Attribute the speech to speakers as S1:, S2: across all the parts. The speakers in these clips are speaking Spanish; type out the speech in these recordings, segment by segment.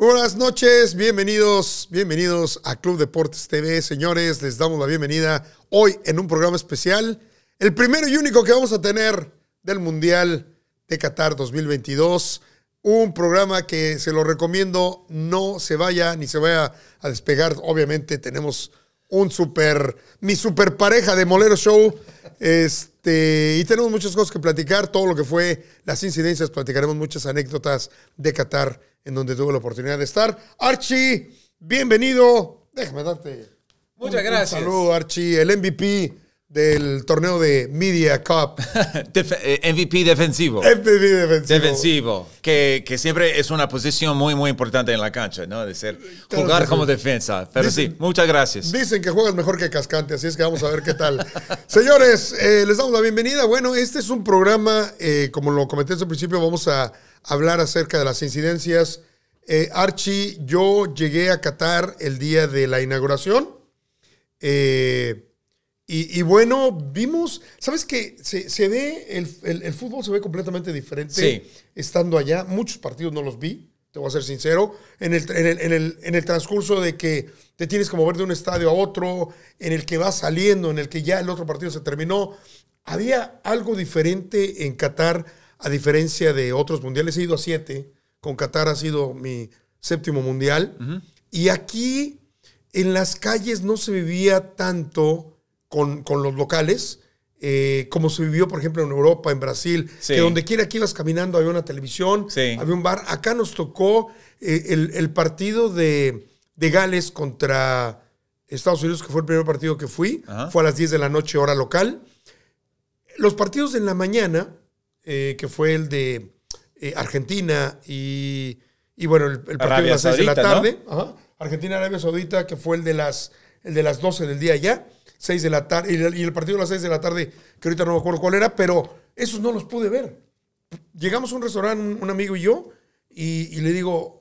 S1: Buenas noches, bienvenidos, bienvenidos a Club Deportes TV. Señores, les damos la bienvenida hoy en un programa especial, el primero y único que vamos a tener del Mundial de Qatar 2022. Un programa que se lo recomiendo, no se vaya ni se vaya a despegar. Obviamente tenemos un super, mi super pareja de Molero Show. Este, y tenemos muchas cosas que platicar, todo lo que fue las incidencias, platicaremos muchas anécdotas de Qatar en donde tuve la oportunidad de estar. Archie, bienvenido. Déjame darte. Muchas gracias. Un saludo, Archie, el MVP del torneo de Media Cup. Eh, MVP
S2: defensivo. MVP defensivo. Defensivo, que, siempre es una posición muy, muy importante en la cancha, ¿no? De ser, jugar como defensa. Pero sí, muchas gracias.
S1: Dicen que juegas mejor que Cascante, así es que vamos a ver qué tal. Señores, eh, les damos la bienvenida. Bueno, este es un programa, eh, como lo comenté desde el principio, vamos a hablar acerca de las incidencias. Archie, yo llegué a Qatar el día de la inauguración. Eh, y, bueno, vimos, ¿sabes qué? Se, ve, el, fútbol se ve completamente diferente estando allá. Muchos partidos no los vi, te voy a ser sincero. En el, en, en, el, transcurso de que te tienes que mover de un estadio a otro, en el que vas saliendo, en el que ya el otro partido se terminó. Había algo diferente en Qatar, a diferencia de otros mundiales. He ido a siete, con Qatar ha sido mi séptimo mundial. Y aquí, en las calles, no se vivía tanto con, los locales, eh, como se vivió, por ejemplo, en Europa, en Brasil, que donde quiera que ibas caminando había una televisión, había un bar. Acá nos tocó eh, el, partido de, Gales contra Estados Unidos, que fue el primer partido que fui, fue a las 10 de la noche, hora local. Los partidos en la mañana, eh, que fue el de Argentina y, bueno, el, partido de las 6 de la tarde, argentina Argentina-Arabia Saudita, que fue el de las, el de las 12 del día ya 6 de la tarde, y el partido a las 6 de la tarde, que ahorita no me acuerdo cuál era, pero esos no los pude ver. Llegamos a un restaurante, un amigo y yo, y, le digo...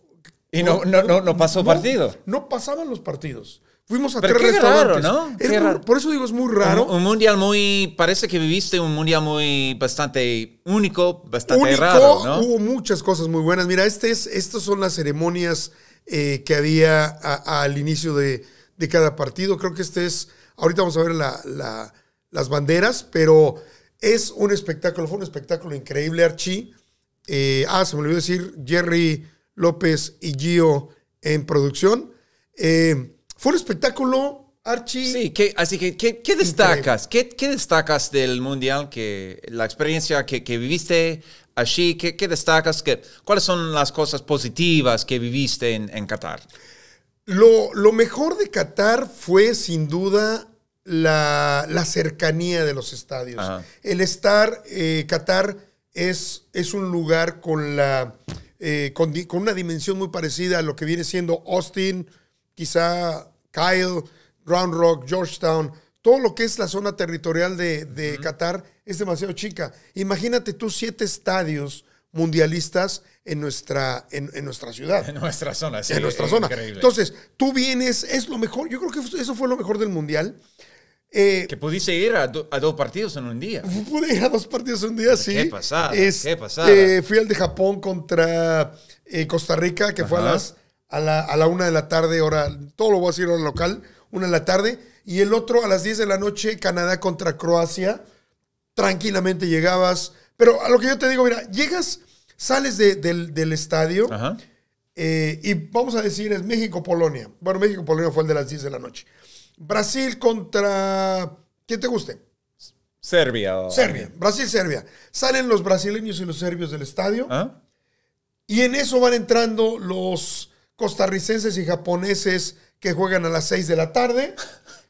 S1: Y no, no, no, pasó partido. No pasaban los partidos. Fuimos a tres Raro, ¿no? Por eso digo, es muy raro.
S2: Un, mundial muy. Parece que viviste un mundial muy. Bastante único, bastante raro. Hubo
S1: muchas cosas muy buenas. Mira, este es, estas son las ceremonias eh, que había al inicio de, de, cada partido. Creo que este es Ahorita vamos a ver las banderas, pero es un espectáculo, fue un espectáculo increíble, Archie. Eh, ah, se me olvidó decir, Jerry López y Gio en producción. Eh, fue un espectáculo, Archie. Sí, así que,
S2: ¿qué, destacas? ¿Qué, destacas del Mundial? Que, la experiencia que, viviste allí, ¿qué, destacas? ¿Cuáles son las cosas positivas que viviste en, en Qatar?
S1: Lo, mejor de Qatar fue sin duda la, cercanía de los estadios. El estar, eh, Qatar es, es un lugar con, la, eh, con, una dimensión muy parecida a lo que viene siendo Austin, quizá Kyle, Round Rock, Georgetown. Todo lo que es la zona territorial de, Qatar es demasiado chica. Imagínate tú siete estadios mundialistas en nuestra, en, nuestra ciudad.
S2: En nuestra zona, sí. En nuestra zona. Increíble. Entonces,
S1: tú vienes, es lo mejor, yo creo que eso fue lo mejor del mundial. Eh,
S2: que pudiste ir a, dos partidos en un día. Pude ir a dos partidos en un día, sí. Qué pasada, qué este, pasada.
S1: fui al de Japón contra eh, Costa Rica, que fue a las a la, a la, una de la tarde, ahora todo lo voy a decir ahora local, una de la tarde. Y el otro a las 10 de la noche, Canadá contra Croacia. Tranquilamente llegabas, pero a lo que yo te digo, mira, llegas, sales del, estadio eh, y vamos a decir es México-Polonia. Bueno, México-Polonia fue el de las 10 de la noche. Brasil contra... ¿Quién te guste?
S2: Serbia. Serbia,
S1: Brasil-Serbia. Salen los brasileños y los serbios del estadio. Ah. Y en eso van entrando los costarricenses y japoneses que juegan a las 6 de la tarde.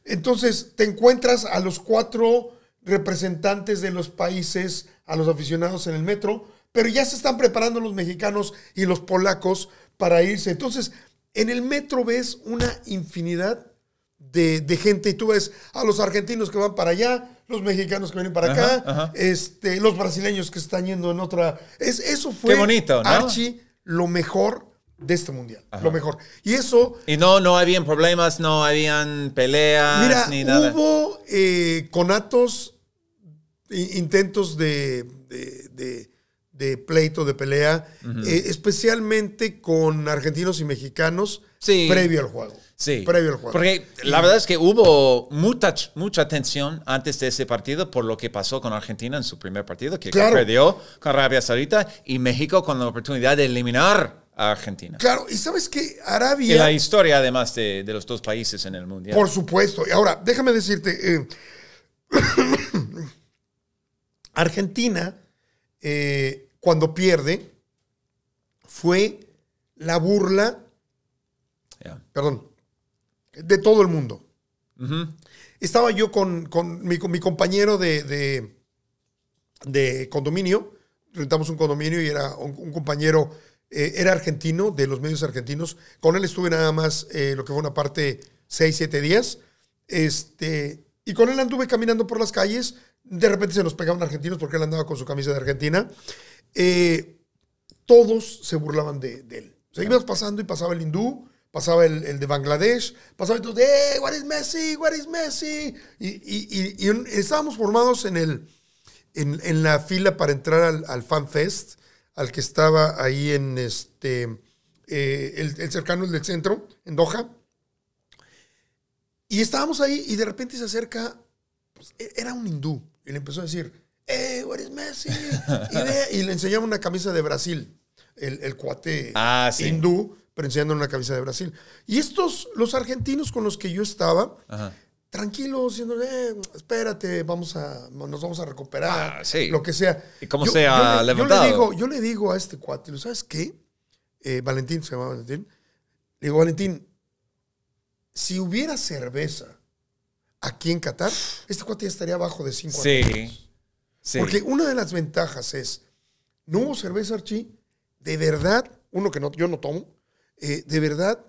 S1: Entonces te encuentras a los cuatro representantes de los países a los aficionados en el metro, pero ya se están preparando los mexicanos y los polacos para irse. Entonces, en el metro ves una infinidad de, gente y tú ves a los argentinos que van para allá, los mexicanos que vienen para acá, Este, los brasileños que están yendo en otra. Es, eso fue Qué bonito, lo mejor de este mundial, lo mejor.
S2: Y eso... Y no, no habían problemas, no habían peleas, ni nada.
S1: Hubo eh, conatos intentos de, pleito, de pelea, eh, especialmente con argentinos y mexicanos previo al juego.
S2: Sí. Previo al juego. Porque la verdad es que hubo mucha, mucha tensión antes de ese partido por lo que pasó con Argentina en su primer partido, que perdió con Arabia Saudita y México con la oportunidad de eliminar a Argentina.
S1: Claro, y sabes que Arabia... Y la
S2: historia además de, los dos países en el Mundial. Por
S1: supuesto. Y ahora, déjame decirte, eh, Argentina, eh, cuando pierde, fue la burla, perdón, de todo el mundo. Estaba yo con, con, mi, compañero de, de, condominio, rentamos un condominio y era un, compañero, eh, era argentino, de los medios argentinos. Con él estuve nada más eh, lo que fue una parte, seis, siete días. Este, y con él anduve caminando por las calles de repente se nos pegaban argentinos porque él andaba con su camisa de Argentina. Eh, todos se burlaban de, él. Seguimos pasando y pasaba el hindú, pasaba el, de Bangladesh, pasaba el eh, de what is Messi, what is Messi! Y, estábamos formados en, el, en, la fila para entrar al, Fan Fest, al que estaba ahí en este, eh, el, cercano, del centro, en Doha. Y estábamos ahí y de repente se acerca, pues, e, era un hindú, y le empezó a decir, eh where is Messi! Y, le enseñaba una camisa de Brasil, el, el cuate ah, hindú, pero enseñándole una camisa de Brasil. Y estos, los argentinos con los que yo estaba, Ajá. tranquilos, diciendo, eh, espérate, vamos a, nos vamos a recuperar, ah, lo que sea. Y como sea levantado. Yo le, digo, yo le digo a este cuate, ¿sabes qué? Eh, Valentín, se llama Valentín. Le digo, Valentín, si hubiera cerveza aquí en Qatar, este cuate ya estaría abajo de 5 sí, años. Porque una de las ventajas es, no hubo cerveza Archie, de verdad, uno que no, yo no tomo, eh, de verdad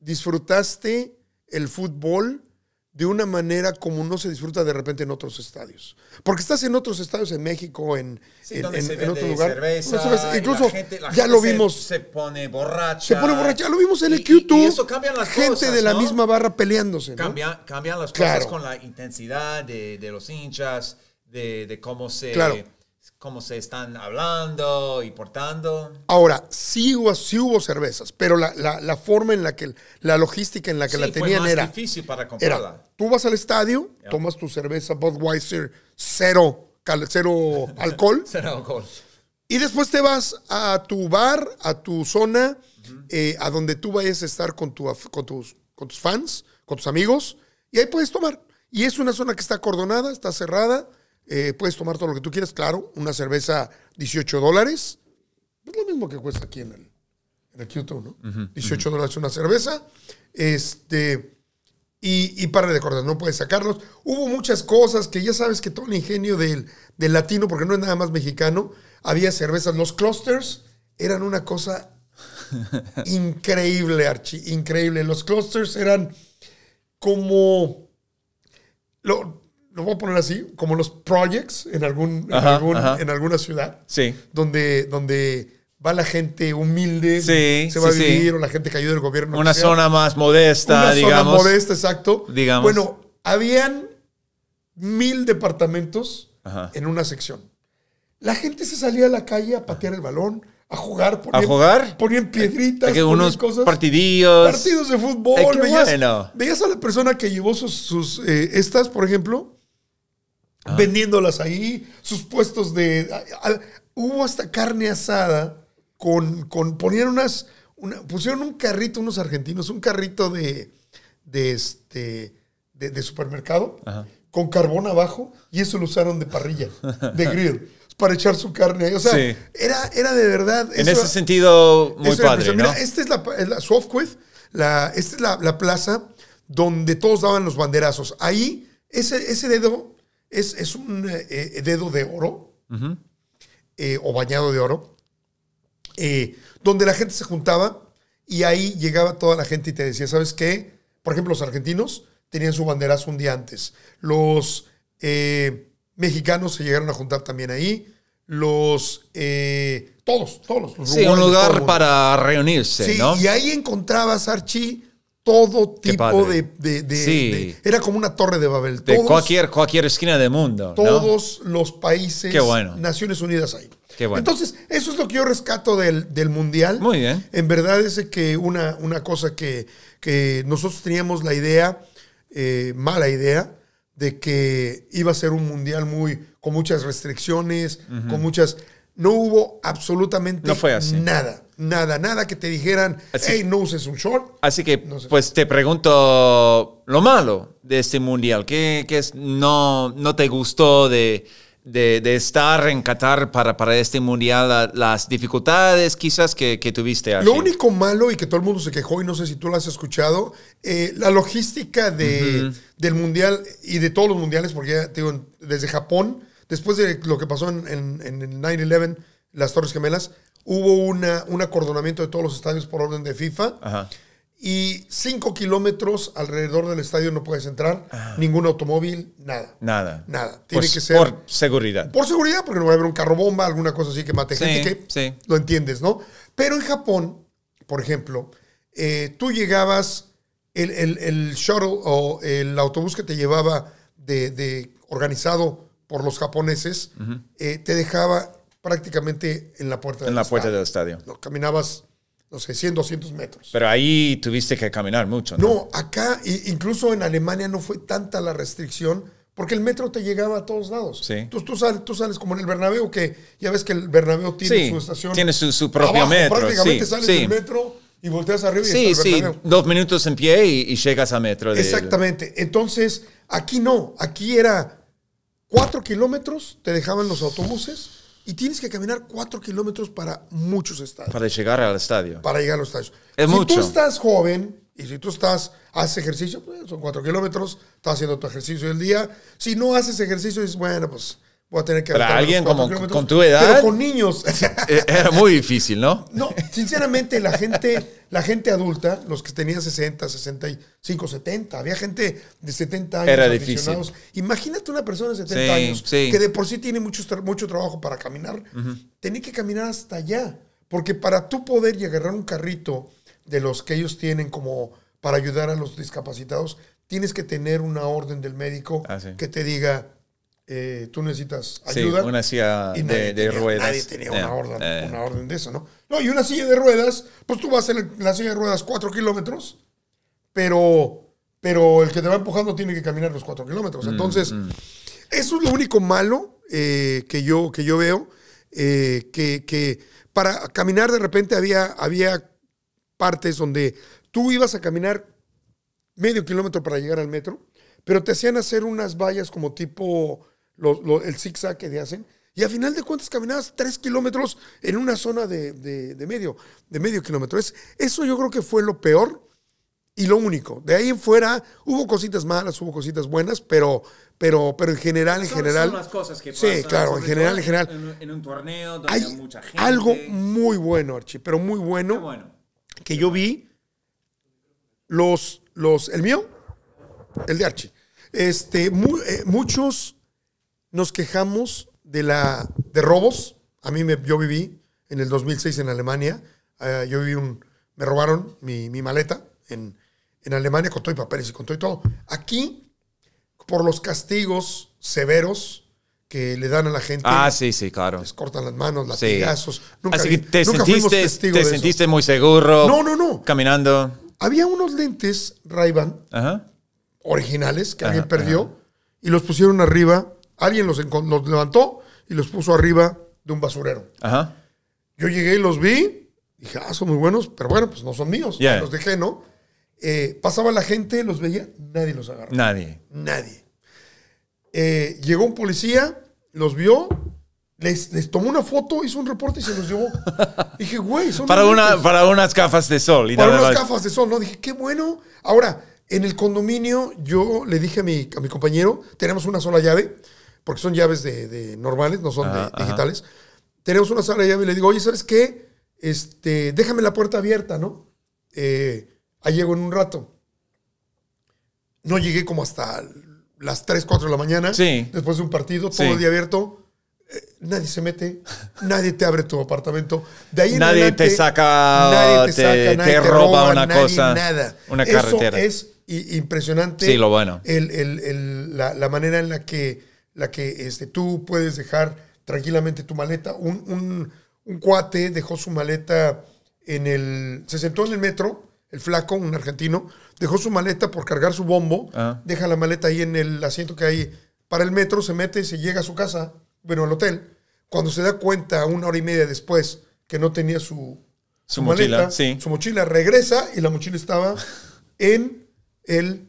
S1: disfrutaste el fútbol, de una manera como no se disfruta de repente en otros estadios. Porque estás en otros estadios, en México, en, otro lugar. incluso ya lo vimos. Se,
S2: pone borracha. Se pone borracha. Ya lo vimos en el Q2. gente cosas, de la misma
S1: barra peleándose. Cambia, cambian las cosas con la
S2: intensidad de, los hinchas, de, cómo se cómo se están hablando y portando.
S1: Ahora, sí hubo, hubo cervezas, pero la, la, forma en la que, la logística en la que la tenían era. más era...
S2: difícil para comprarla.
S1: tú vas al estadio, tomas tu cerveza Budweiser cero, cero alcohol. cero alcohol. Y después te vas a tu bar, a tu zona, eh, a donde tú vayas a estar con, tu, con, tus, con tus fans, con tus amigos, y ahí puedes tomar. Y es una zona que está acordonada, está cerrada, eh, puedes tomar todo lo que tú quieras, claro. Una cerveza, 18 dólares. Es pues lo mismo que cuesta aquí en el, en ¿no? 18 dólares una cerveza. Este. Y, y para de cortar, no puedes sacarlos. Hubo muchas cosas que ya sabes que todo el ingenio del, latino, porque no es nada más mexicano, había cervezas. Los clusters eran una cosa increíble, Archie, increíble. Los clusters eran como... Lo, lo voy a poner así, como los projects en, algún, en, alguna ciudad. Sí. Donde, donde va la gente humilde, se va a vivir, o la gente que ayuda del gobierno. Una zona más modesta, digamos. Una zona modesta, exacto. Digamos. Bueno, habían mil departamentos en una sección. La gente se salía a la calle a patear el balón, a jugar, ponían, ¿A jugar? ponían piedritas, que unos cosas, partidillos, partidos de fútbol. Veías, a la persona que llevó sus, eh, estas, por ejemplo, Ah. vendiéndolas ahí, sus puestos de... hubo hasta carne asada con, con ponían unas, pusieron un carrito, unos argentinos, un carrito de, de este, de, supermercado con carbón abajo y eso lo usaron de parrilla, de grill. para echar su carne ahí. O sea, era, era de verdad. En ese
S2: sentido, muy padre. Mira,
S1: esta es la, la esta es la, plaza donde todos daban los banderazos. Ahí, ese dedo es, un eh, dedo de oro eh, o bañado de oro, eh, donde la gente se juntaba y ahí llegaba toda la gente y te decía, ¿sabes qué? Por ejemplo, los argentinos tenían su banderazo un día antes. Los mexicanos se llegaron a juntar también ahí. Los todos, todos un lugar
S2: para reunirse. Y ahí
S1: encontrabas, archi todo tipo de, Era como una torre de Babel. de cualquier,
S2: cualquier esquina del mundo. Todos
S1: los países, Qué bueno. Naciones Unidas ahí. Qué bueno. Entonces, eso es lo que yo rescato del, Mundial. Muy bien. En verdad es que una, una cosa que, nosotros teníamos la idea, eh, mala idea, de que iba a ser un Mundial muy con muchas restricciones, con muchas... No hubo absolutamente no fue así. nada nada, nada que te dijeran, hey, no uses un short.
S2: Así que, pues te pregunto lo malo de este mundial. ¿Qué, es, no, no te gustó de, estar en Qatar para, para este mundial? las dificultades quizás que, tuviste. Lo
S1: único malo y que todo el mundo se quejó, y no sé si tú lo has escuchado, eh, la logística del mundial y de todos los mundiales, porque ya te digo, desde Japón, después de lo que pasó en, en, en 9-11, las Torres Gemelas, hubo una, un acordonamiento de todos los estadios por orden de FIFA. Y cinco kilómetros alrededor del estadio no puedes entrar, ningún automóvil, nada. Nada. Nada. Pues Tiene que ser. Por
S2: seguridad.
S1: Por seguridad, porque no va a haber un carro bomba, alguna cosa así que mate gente, que lo entiendes, ¿no? Pero en Japón, por ejemplo, eh, tú llegabas, el, el, shuttle o el autobús que te llevaba de, organizado por los japoneses, eh, te dejaba prácticamente en la puerta en la puerta del estadio. No, caminabas, no sé, 100, 200 metros. Pero
S2: ahí tuviste que caminar mucho, ¿no? No,
S1: acá, incluso en Alemania no fue tanta la restricción porque el metro te llegaba a todos lados. Sí. tú sales, tú sales como en el Bernabéu, que ya ves que el Bernabéu tiene su estación. Tiene su, su propio metro. Prácticamente sales del metro y volteas arriba y sí, está el Sí,
S2: dos minutos en pie y, llegas a metro. Exactamente.
S1: Entonces, aquí no. Aquí era cuatro kilómetros, te dejaban los autobuses y tienes que caminar cuatro kilómetros para muchos estadios. Para
S2: llegar al estadio. Para llegar a los estadios. si tú estás
S1: joven y si tú estás, haces ejercicio, pues, son cuatro kilómetros, estás haciendo tu ejercicio del día. Si no haces ejercicio, es bueno, pues voy a tener que... Para alguien como con tu edad... Pero con niños.
S2: Eh, era muy difícil, ¿no?
S1: No, sinceramente la gente, la gente adulta, los que tenían 60, 65, 70, había gente de 70 años. Era difícil. Imagínate una persona de 70 años que de por sí tiene mucho, mucho trabajo para caminar, tenía que caminar hasta allá. Porque para tú poder llegar agarrar un carrito de los que ellos tienen como para ayudar a los discapacitados, tienes que tener una orden del médico ah, que te diga eh, tú necesitas ayuda. una silla de, ruedas. Nadie tenía eh. una, orden, de eso, ¿no? No, y una silla de ruedas, pues tú vas en, hacer la silla de ruedas cuatro kilómetros, pero, pero el que te va empujando tiene que caminar los cuatro kilómetros. Mm, Entonces, mm. eso es lo único malo eh, que, yo, que yo veo, que, para caminar de repente había, había partes donde tú ibas a caminar medio kilómetro para llegar al metro, pero te hacían hacer unas vallas como tipo el zig-zag que te hacen. Y a final de cuentas caminabas tres kilómetros en una zona de, medio, de medio kilómetro. eso yo creo que fue lo peor y lo único. De ahí en fuera hubo cositas malas, hubo cositas buenas, pero, pero, pero en general, en general. cosas que Sí, claro, en general, en general.
S2: En, un torneo donde hay, mucha gente. Algo
S1: muy bueno, Archie, pero muy bueno. bueno. Que yo vi los, los, el mío, el de Archie. Este, eh, muchos nos quejamos de, la, de robos. A mí me, yo viví en el 2006 en Alemania. Ah, yo viví un, me robaron mi, maleta en, en, Alemania con todo y papeles y con todo y todo. Aquí, por los castigos severos que le dan a la gente. Ah,
S2: sí, sí, claro. Les cortan las manos, latigazos. Así que te sentiste, te sentiste muy seguro. No, no, no. Caminando.
S1: Había unos lentes ray
S2: originales que alguien perdió
S1: y los pusieron arriba Alguien los, levantó y los puso arriba de un basurero. Ajá. Yo llegué y los vi. Dije, ah, son muy buenos, pero bueno, pues no son míos. Los dejé, ¿no? Eh, pasaba la gente, los veía, nadie los agarró. Nadie. Nadie. Eh, llegó un policía, los vio, les, tomó una foto, hizo un reporte y se los llevó. dije, güey, son. Para, una,
S2: para unas gafas de sol. Y para unas gafas
S1: de sol, ¿no? Dije, qué bueno. Ahora, en el condominio, yo le dije a a mi compañero, tenemos una sola llave porque son llaves de, normales, no son digitales. Tenemos una sala de llave y le digo, oye, ¿sabes qué? Este, déjame la puerta abierta, ¿no? Eh, ahí llego en un rato. No llegué como hasta las 3, 4 de la mañana. Sí. Después de un partido, todo el día abierto. Eh, nadie se mete, nadie te abre tu apartamento. De ahí nadie te saca, nadie te, saca, nadie te roba, una cosa, nada. una carretera. es impresionante. Sí, lo bueno. la, manera en la que la que este, tú puedes dejar tranquilamente tu maleta. Un, un, un cuate dejó su maleta en el... Se sentó en el metro, el flaco, un argentino, dejó su maleta por cargar su bombo, ah. deja la maleta ahí en el asiento que hay para el metro, se mete, se llega a su casa, bueno, al hotel. Cuando se da cuenta una hora y media después que no tenía su,
S2: su, mochila, maleta, su
S1: mochila regresa y la mochila estaba en el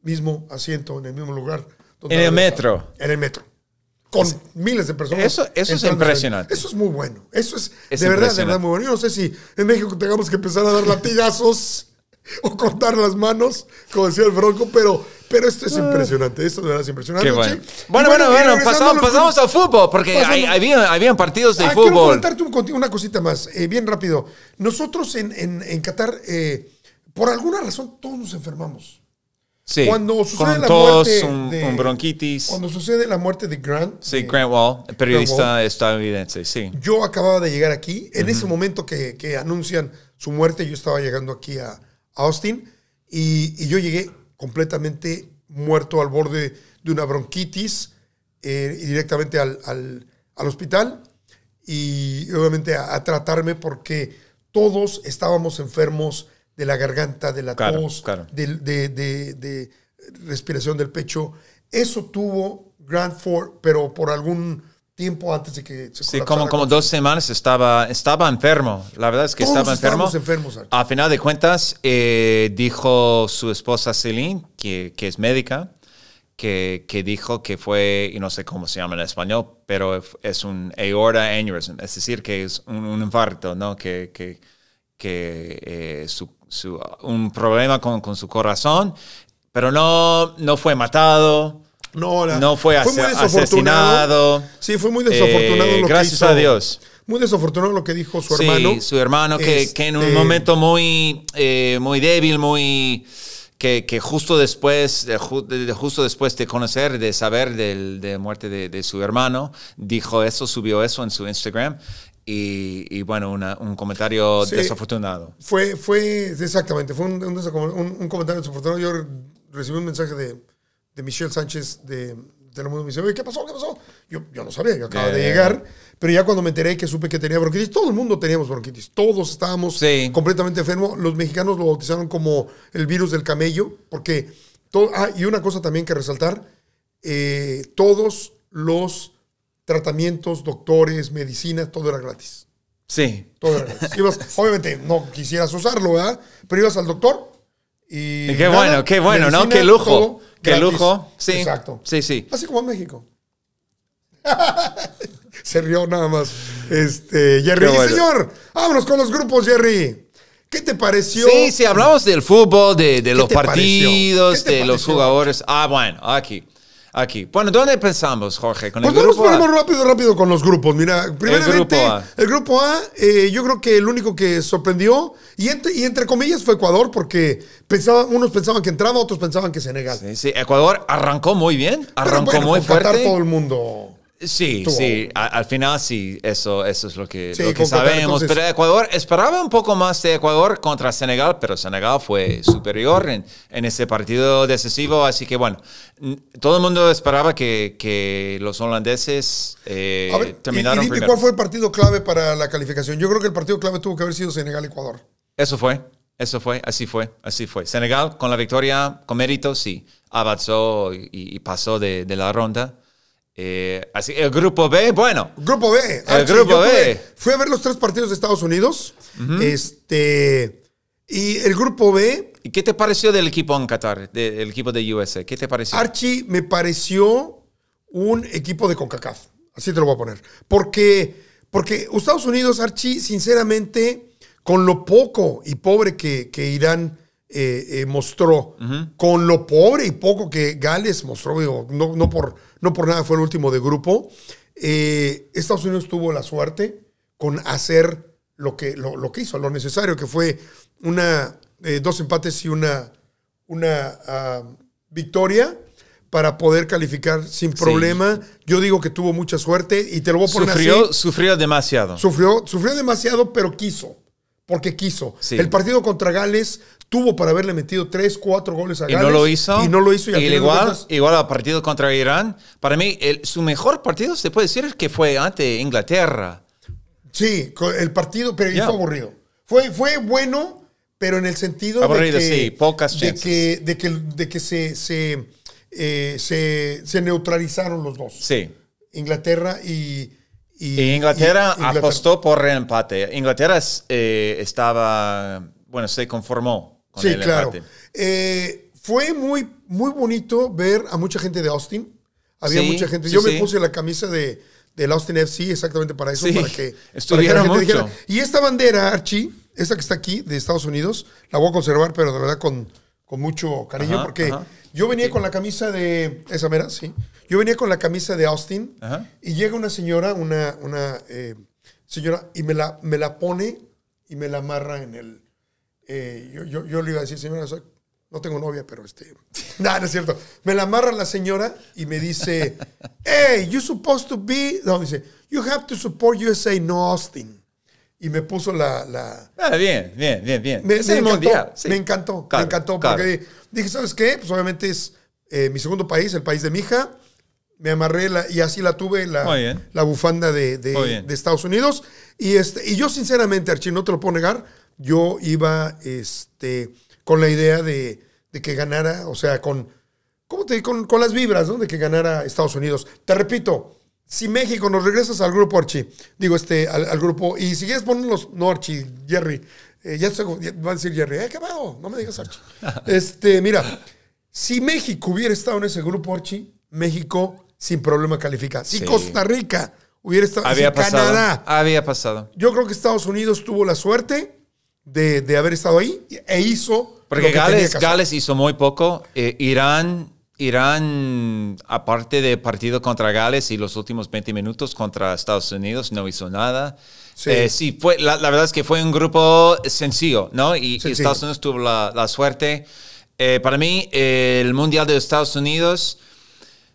S1: mismo asiento, en el mismo lugar. En el metro. En el metro. Con miles de personas. Eso, es impresionante. Eso es muy bueno. Eso es, de verdad, de verdad muy bueno. Yo no sé si en México tengamos que empezar a dar latigazos o cortar las manos, como decía el bronco, pero, pero esto es ah. impresionante. Esto de impresionante. bueno. Bueno, bueno, pasamos,
S2: al fútbol, porque había, habían partidos de ah, fútbol.
S1: Quiero comentarte una cosita más, eh, bien rápido. Nosotros en, Qatar, eh, por alguna razón, todos nos enfermamos cuando sucede la muerte de, un, bronquitis. Cuando sucede la muerte de Grant.
S2: Sí, Grant Wall, periodista estadounidense, sí. Yo
S1: acababa de llegar aquí. En ese momento que, que, anuncian su muerte, yo estaba llegando aquí a, Austin y, y, yo llegué completamente muerto al borde de una bronquitis eh, y directamente al, al, al, hospital y obviamente a, a tratarme porque todos estábamos enfermos de la garganta, de la tos, De, de, de, respiración del pecho. Eso tuvo Grant Ford, pero por algún tiempo antes de que se Sí, como, como
S2: dos semanas estaba, estaba enfermo. La verdad es que estaba enfermo. enfermos. A final de cuentas, eh, dijo su esposa Celine, que, que es médica, que, que, dijo que fue, y no sé cómo se llama en español, pero es un aorta aneurysm, es decir, que es un, infarto, ¿no? Que, que, que eh, su un problema con, su corazón, pero no, no fue matado.
S1: No, fue, asesinado. Sí, fue muy desafortunado. Eh, lo gracias que a Dios. Muy desafortunado lo que dijo su hermano. Su hermano que, este en un momento
S2: muy, eh, muy débil, muy... Que, justo después justo después de conocer, de saber de la muerte de, de, su hermano, dijo eso, subió eso en su Instagram y, bueno, un comentario desafortunado.
S1: Fue, fue, exactamente, fue un, un, comentario desafortunado. Yo recibí un mensaje de, Michelle Sánchez de Telemundo. Me dice, ¿qué pasó? ¿Qué pasó? Yo, no sabía, yo acababa de llegar. Pero ya cuando me enteré que supe que tenía bronquitis, todo el mundo teníamos bronquitis. Todos estábamos completamente enfermos. Los mexicanos lo bautizaron como el virus del camello, porque... ah, y una cosa también que resaltar, eh, todos los tratamientos, doctores, medicinas, todo era gratis. Sí. Todo era gratis. obviamente no quisieras usarlo, ¿verdad? Pero ibas al doctor y... qué bueno, qué bueno, ¿no? Qué lujo. Qué lujo. Sí. Exacto. Sí, sí. Así como en México. Se rió nada más. Este, Jerry. señor, vámonos con los grupos, Jerry. ¿Qué te pareció? Sí, sí, hablamos
S2: del fútbol, de, los partidos, de los jugadores. Ah, bueno, aquí aquí. Bueno, ¿dónde pensamos, Jorge? ¿Con el pues vamos,
S1: rápido, rápido con los grupos. Mira, primeramente, el grupo A, eh, yo creo que el único que sorprendió, y entre, comillas, fue Ecuador, porque unos pensaban que entraba, otros pensaban que Senegal.
S2: Sí, sí. Ecuador arrancó muy bien, arrancó muy fuerte. todo
S1: el mundo.
S2: Sí, sí, al final sí, eso, eso es lo que, sabemos. Pero Ecuador, esperaba un poco más de Ecuador contra Senegal, pero Senegal fue superior en, ese partido decisivo, así que bueno, todo el mundo esperaba que, los holandeses eh, terminaron y, ¿Cuál fue
S1: el partido clave para la calificación? Yo creo que el partido clave tuvo que haber sido Senegal-Ecuador.
S2: Eso fue, eso fue, así fue, así fue. Senegal con la victoria, con mérito, sí, avanzó y, pasó de la ronda. Eh, así, el grupo B, bueno. Grupo
S1: B. El ah, grupo B. Fui, a ver los tres partidos de Estados Unidos. Este. Y el grupo B.
S2: ¿Y qué te pareció del equipo en Qatar, del equipo de USA? ¿Qué te pareció?
S1: Archie me pareció un equipo de CONCACAF. Así te lo voy a poner. Porque, porque Estados Unidos, Archie, sinceramente, con lo poco y pobre que, que Irán. Eh, eh, mostró, con lo pobre y poco que Gales mostró, digo, no por no por nada fue el último de grupo. Eh, Estados Unidos tuvo la suerte con hacer lo que, lo, hizo, lo necesario, que fue una, eh, dos empates y una, una ah, victoria para poder calificar sin problema. Yo digo que tuvo mucha suerte y te lo voy a poner así. Sufrió
S2: demasiado.
S1: Sufrió, sufrió demasiado, pero quiso. Porque quiso. El partido contra Gales tuvo para haberle metido 3, 4 goles a Gales. Y no lo hizo. Y no lo hizo. igual,
S2: igual al partido contra Irán. Para mí, su mejor partido, se puede decir, que fue ante Inglaterra.
S1: Sí, el partido, pero hizo fue aburrido. Fue, fue bueno, pero en el sentido de que, pocas de que, de que, de que eh, se, se, neutralizaron los dos. Sí. Inglaterra y...
S2: Inglaterra, apostó por empate Inglaterra eh, estaba, bueno, se conformó sí, claro.
S1: Eh, fue muy, muy bonito ver a mucha gente de Austin. Había mucha gente. Yo me puse la camisa de, del Austin FC exactamente para eso, para que, para mucho. Y esta bandera, Archie, esta que está aquí de Estados Unidos, la voy a conservar, pero de verdad con, con mucho cariño, porque yo venía con la camisa de. Esa mera, sí. Yo venía con la camisa de Austin y llega una señora, una, una eh, señora, y me la, me la pone y me la amarra en el, eh, yo, yo, le iba a decir, señora, no tengo novia, pero este. Nada, es cierto. Me la amarra la señora y me dice, hey, you supposed to be. No, dice, you have to support USA, no Austin. Y me puso la.
S2: ah, bien, bien, bien, bien. Me, encantó, Me encantó, Porque
S1: dije, ¿sabes qué? Pues obviamente es eh, mi segundo país, el país de mi hija. Me amarré la, y así la tuve, la, la bufanda de, Estados Unidos. Y, este, y yo, sinceramente, Archie, no te lo puedo negar yo iba este, con la idea de, que ganara, o sea, con, ¿cómo te con, con las vibras, ¿no? De que ganara Estados Unidos. Te repito, si México nos regresas al grupo Archie, digo, este, al, grupo, y si quieres ponernos, no Archie, Jerry, eh, ya, te a decir Jerry, ¡eh, No me digas Archie. este, mira, si México hubiera estado en ese grupo Archie, México sin problema califica. Si Costa Rica hubiera estado, en Canadá.
S2: Había pasado.
S1: Yo creo que Estados Unidos tuvo la suerte de, haber estado ahí e hizo. Porque Gales,
S2: hizo muy poco. Eh, Irán, Irán, aparte del partido contra Gales y los últimos 20 minutos contra Estados Unidos, no hizo nada.
S1: Sí, eh,
S2: fue, la, verdad es que fue un grupo sencillo, ¿no? Y, Estados Unidos tuvo la, suerte. Eh, para mí, el Mundial de Estados Unidos,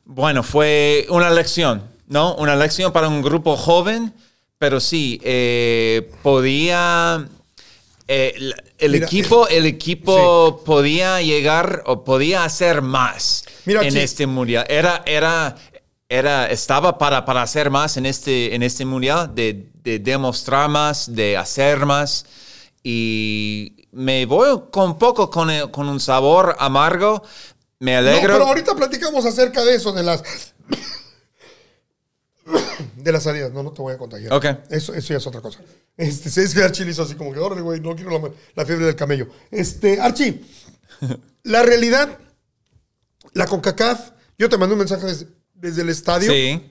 S2: bueno, fue una lección, ¿no? Una lección para un grupo joven, pero sí, podía eh, eh, el, equipo, el equipo podía llegar o podía hacer más en este mundial. Era, era, era, estaba para, para hacer más en este, en este mundial, de, demostrar más, de hacer más. Y me voy con poco con, eh, con un sabor amargo. Me alegro. No, pero
S1: ahorita platicamos acerca de eso, de las de las salidas, no, no te voy a contagiar. Eso, ya es otra cosa. Este, dice que Archie hizo así como que, órale, güey, no quiero la, fiebre del camello. Este, Archie, la realidad, la CONCACAF, yo te mandé un mensaje desde, el estadio. Sí.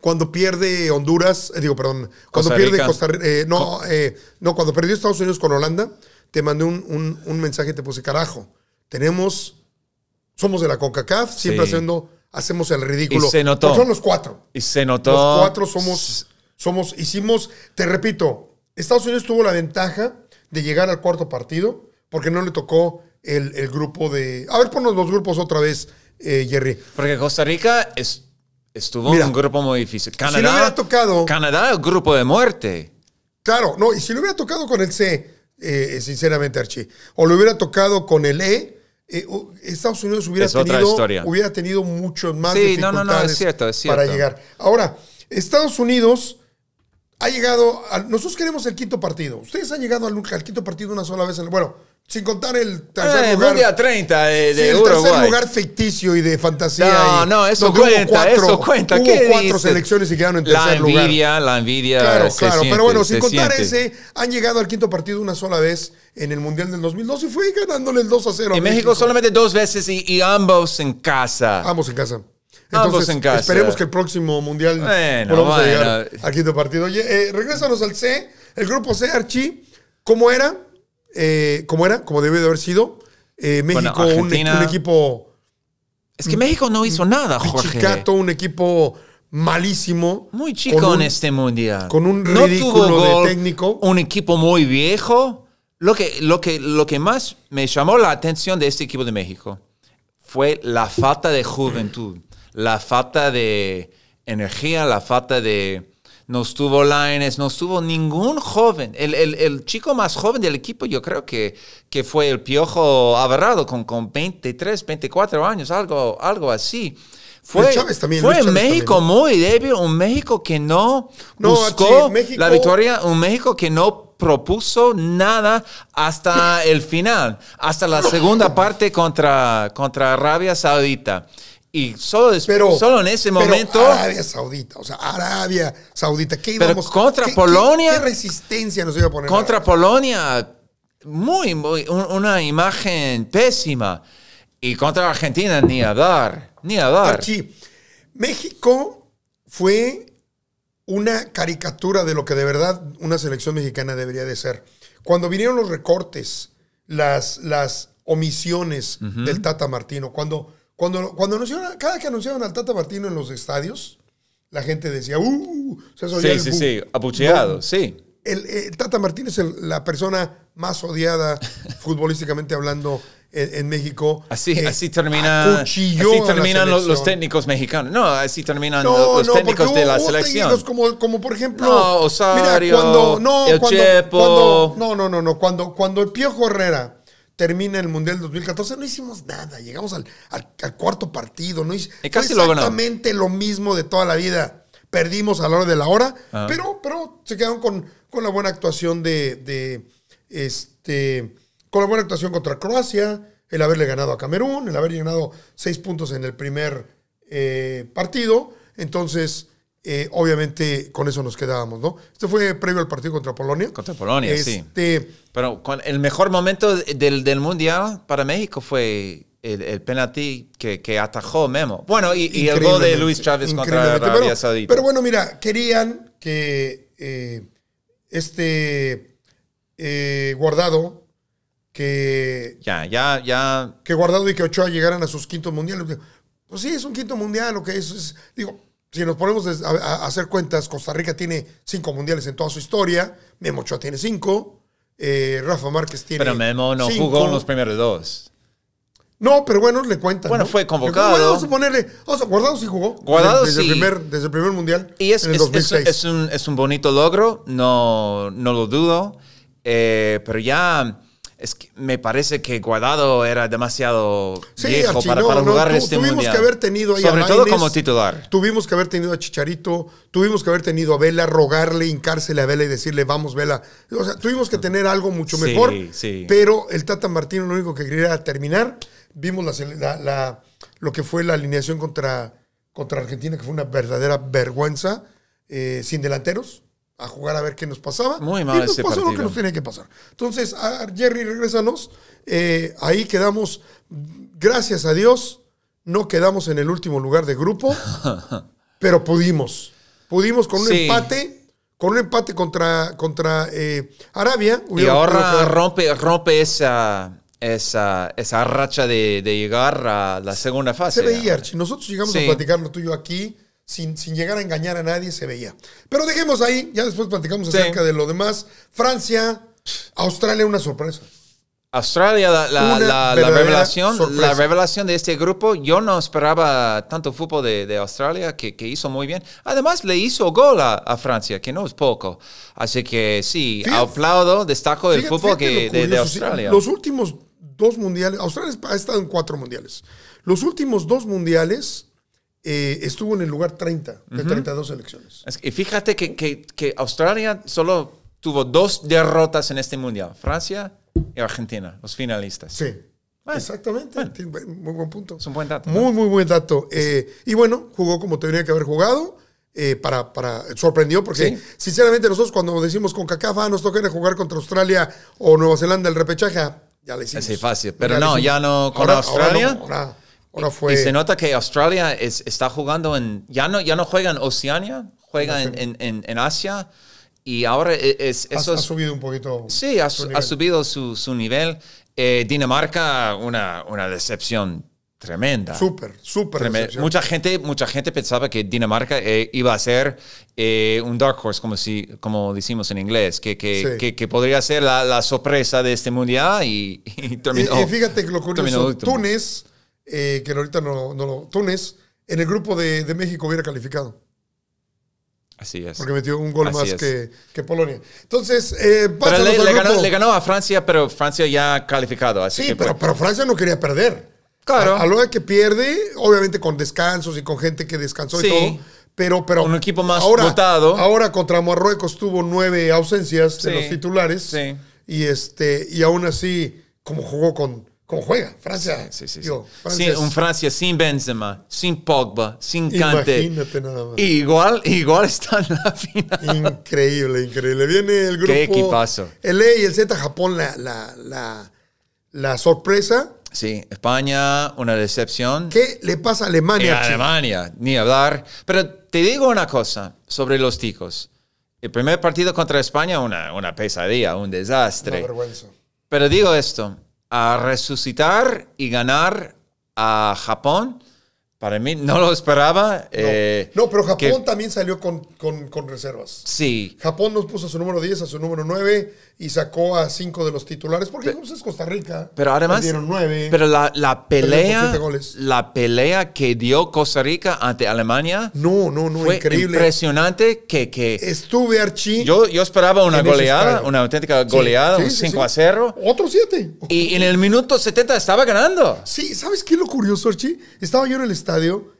S1: Cuando pierde Honduras, eh, digo, perdón, cuando pierde Costa Rica, eh, no, eh, no, cuando perdió Estados Unidos con Holanda, te mandé un, mensaje y te puse, carajo, tenemos, somos de la CONCACAF, siempre haciendo hacemos el ridículo. Y se notó. Pues son los cuatro.
S2: Y se notó. Los cuatro
S1: somos, somos, hicimos, te repito, Estados Unidos tuvo la ventaja de llegar al cuarto partido porque no le tocó el, grupo de... A ver, ponnos los grupos otra vez, eh, Jerry. Porque
S2: Costa Rica estuvo un grupo muy difícil. Canadá, si le hubiera tocado... Canadá, el grupo de muerte.
S1: Claro, no, y si le hubiera tocado con el C, eh, sinceramente, Archie, o le hubiera tocado con el E, eh, Estados Unidos hubiera, tenido, hubiera tenido mucho más dificultades para llegar. Ahora, Estados Unidos ha llegado. nosotros queremos el quinto partido. Ustedes han llegado al, quinto partido una sola vez. En, bueno, sin contar el tercer eh, lugar. Mundial 30 eh, de, el lugar ficticio y de fantasía. No, no, eso cuenta, eso cuenta. Hubo cuatro selecciones y quedaron en tercer lugar. la
S2: la envidia, Claro, claro. pero bueno, sin contar ese,
S1: han llegado al quinto partido una sola vez en el Mundial del 2012 y fue ganándole el 2 a 0. En México. solamente
S2: dos veces y ambos en casa.
S1: Ambos en casa. Pues, Entonces, esperemos que el próximo mundial bueno, podamos llegar a quinto partido. Oye, eh, regrésanos al C, el grupo C, Archi eh, ¿Cómo era? ¿Cómo era? ¿Cómo debe de haber sido? Eh, México, e-, un, equipo. Es que México no hizo nada, Jorge. un equipo malísimo. Muy chico en este
S2: mundial. Con un ridículo de técnico. Un equipo muy viejo. Lo que, lo, que, lo que más me llamó la atención de este equipo de México fue la falta de juventud la falta de energía, la falta de... No estuvo Lines, no estuvo ningún joven. El, chico más joven del equipo yo creo que, que fue el Piojo Averrado, con, con 23, 24 años, algo, algo así. Fue, también, fue México muy débil, un México que no, buscó la victoria, un México que no propuso nada hasta el final, hasta la segunda parte contra, contra Arabia Saudita y solo, solo en ese momento. Arabia
S1: Saudita, o sea, Arabia Saudita, ¿qué íbamos, contra Polonia. Qué, resistencia nos iba a poner? Contra Polonia, muy, muy,
S2: una imagen pésima. Y contra Argentina, ni a dar, ni a dar.
S1: México fue una caricatura de lo que de verdad una selección mexicana debería de ser. Cuando vinieron los recortes, las, las omisiones del Tata Martino, cuando cuando, cuando cada que anunciaban al Tata Martino en los estadios, la gente decía, ¡uh! Se sí, el sí, sí, apucheado, sí. El, Tata Martino es la persona más odiada futbolísticamente hablando en, México. Así, eh, así, termina, así terminan los,
S2: técnicos mexicanos. No, así terminan los técnicos de la selección.
S1: Como, como, por ejemplo. No, mira, cuando, no, no, no, no, no. Cuando, cuando el Piojo Herrera termina el Mundial 2014, no hicimos nada. Llegamos al, cuarto partido. No casi exactamente lo, mismo de toda la vida. Perdimos a la hora de la hora, ah. pero, pero se quedaron con, con la buena actuación de, este, con la buena actuación contra Croacia, el haberle ganado a Camerún, el haber ganado seis puntos en el primer eh, partido. Entonces, eh, obviamente con eso nos quedábamos, ¿no? Esto fue previo al partido contra Polonia. Contra Polonia, sí. Este,
S2: pero el
S1: mejor momento
S2: del, Mundial para México fue el, penalti que, atajó Memo. Bueno, y, el gol de Luis Chávez contra Arabia pero, Pero
S1: bueno, mira, querían que eh, este eh, guardado que
S2: ya ya ya
S1: que guardado y que Ochoa llegaran a sus quintos mundiales pues sí es un quinto mundial lo que es digo si nos ponemos a, hacer cuentas, Costa Rica tiene cinco mundiales en toda su historia, Memo Ochoa tiene cinco, eh, Rafa Márquez tiene. Pero Memo no jugó en los
S2: primeros dos.
S1: No, pero bueno, le cuentan. Bueno, fue convocado. vamos a ponerle. Guardado sí jugó. Guardado desde, El primer, desde el primer mundial. Y es, es,
S2: un, bonito logro, no, no lo dudo. Eh, pero ya es que me parece que Guardado era demasiado viejo para, jugar este Sobre todo como titular.
S1: Tuvimos que haber tenido a Chicharito, tuvimos que haber tenido a Vela, rogarle, hincársele a Vela y decirle, vamos Vela. O sea, tuvimos que mm. tener algo mucho mejor. Pero el Tata Martino lo único que quería era terminar. Vimos la, lo que fue la alineación contra, contra Argentina, que fue una verdadera vergüenza, eh, sin delanteros a jugar a ver qué nos pasaba. Muy mal y nos pues pasó lo que nos tiene que pasar. Entonces, Jerry, regrésanos. Eh, ahí quedamos, gracias a Dios, no quedamos en el último lugar de grupo, pero pudimos. Pudimos con un empate. Con un empate contra, contra eh, Arabia. Y ahora
S2: rompe, esa, esa, esa racha de, llegar a la segunda fase. Se veía,
S1: Nosotros llegamos a platicarlo tú y aquí sin, llegar a engañar a nadie, se veía. Pero dejemos ahí, ya después platicamos acerca de lo demás. Francia, Australia, una sorpresa. Australia,
S2: la, revelación, la revelación de este grupo, yo no esperaba tanto fútbol de, Australia, que, hizo muy bien. Además, le hizo gol a, a, Francia, que no es poco. Así que sí, aplaudo, destaco el fútbol que, de, Australia. Los
S1: últimos dos mundiales, Australia ha estado en cuatro mundiales. Los últimos dos mundiales eh, estuvo en el lugar 30 de 32 elecciones.
S2: Y fíjate que, Australia solo tuvo dos derrotas en este mundial: Francia y Argentina, los
S1: finalistas. Sí. Exactamente, muy buen punto. Es un buen dato. Muy, muy buen dato. Eh, y bueno, jugó como tendría que haber jugado. Eh, para, sorprendió, porque sinceramente nosotros cuando decimos con Cacafa ah, nos toca jugar contra Australia o Nueva Zelanda el repechaje, ah, ya le
S2: hicimos. Así fácil, pero no, ya no con Australia. Y se nota que Australia es, está jugando en. Ya no, ya no juega en Oceania, juega en, en, en, Asia. Y ahora e, es, eso. Ha, subido un poquito. Sí, ha, ha subido su, su nivel. Eh, Dinamarca, una, una decepción tremenda. Súper,
S1: súper. decepción. mucha
S2: gente, mucha gente pensaba que Dinamarca eh, iba a ser eh, un dark horse, como, si, como decimos en inglés, que, que, que, podría ser la, la, sorpresa de este mundial y, terminó. fíjate que lo curioso,
S1: Túnez eh, que ahorita no, lo. Túnez, en el grupo de, México hubiera calificado.
S2: Así es. Porque metió un gol más que,
S1: Polonia. Entonces, eh, le, ganó,
S2: a Francia, pero Francia ya ha calificado.
S1: sí, pero, pues pero Francia no quería perder. Claro. A, lo que pierde, obviamente con descansos y con gente que descansó y todo. Pero, pero. Un equipo más ahora, Ahora contra Marruecos tuvo nueve ausencias de los titulares. Sí. Y, este, y aún así, como jugó con ¿Cómo juega. Francia. Sí, sí, sí. un
S2: Francia sin Benzema, sin Pogba,
S1: sin Kante. Imagínate nada más. Igual, igual está en la final. Increíble, increíble. Viene el grupo. Qué equipazo. El E y el Z, Japón, la, sorpresa.
S2: Sí, España, una decepción.
S1: ¿Qué le pasa a Alemania? A eh,
S2: Alemania, ni hablar. Pero te digo una cosa sobre los ticos. El primer partido contra España, una, una pesadilla, un desastre. vergüenza. Pero digo esto, a resucitar y ganar a Japón. Para mí no lo esperaba. No, eh, pero Japón
S1: también salió con, con, reservas. Sí. Japón nos puso a su número 10, a su número 9 y sacó a cinco de los titulares porque pues, es Costa Rica. Pero además, dieron nueve,
S2: pero la, la pelea, la pelea que dio Costa Rica ante Alemania, no, no, no, fue increíble, impresionante que, que estuve Archie. Yo, yo esperaba una goleada, una auténtica goleada, un 5 a 0,
S1: otro 7. Y en el
S2: minuto 70 estaba ganando.
S1: Sí, ¿sabes qué es lo curioso, Archie? Estaba yo en el estadio,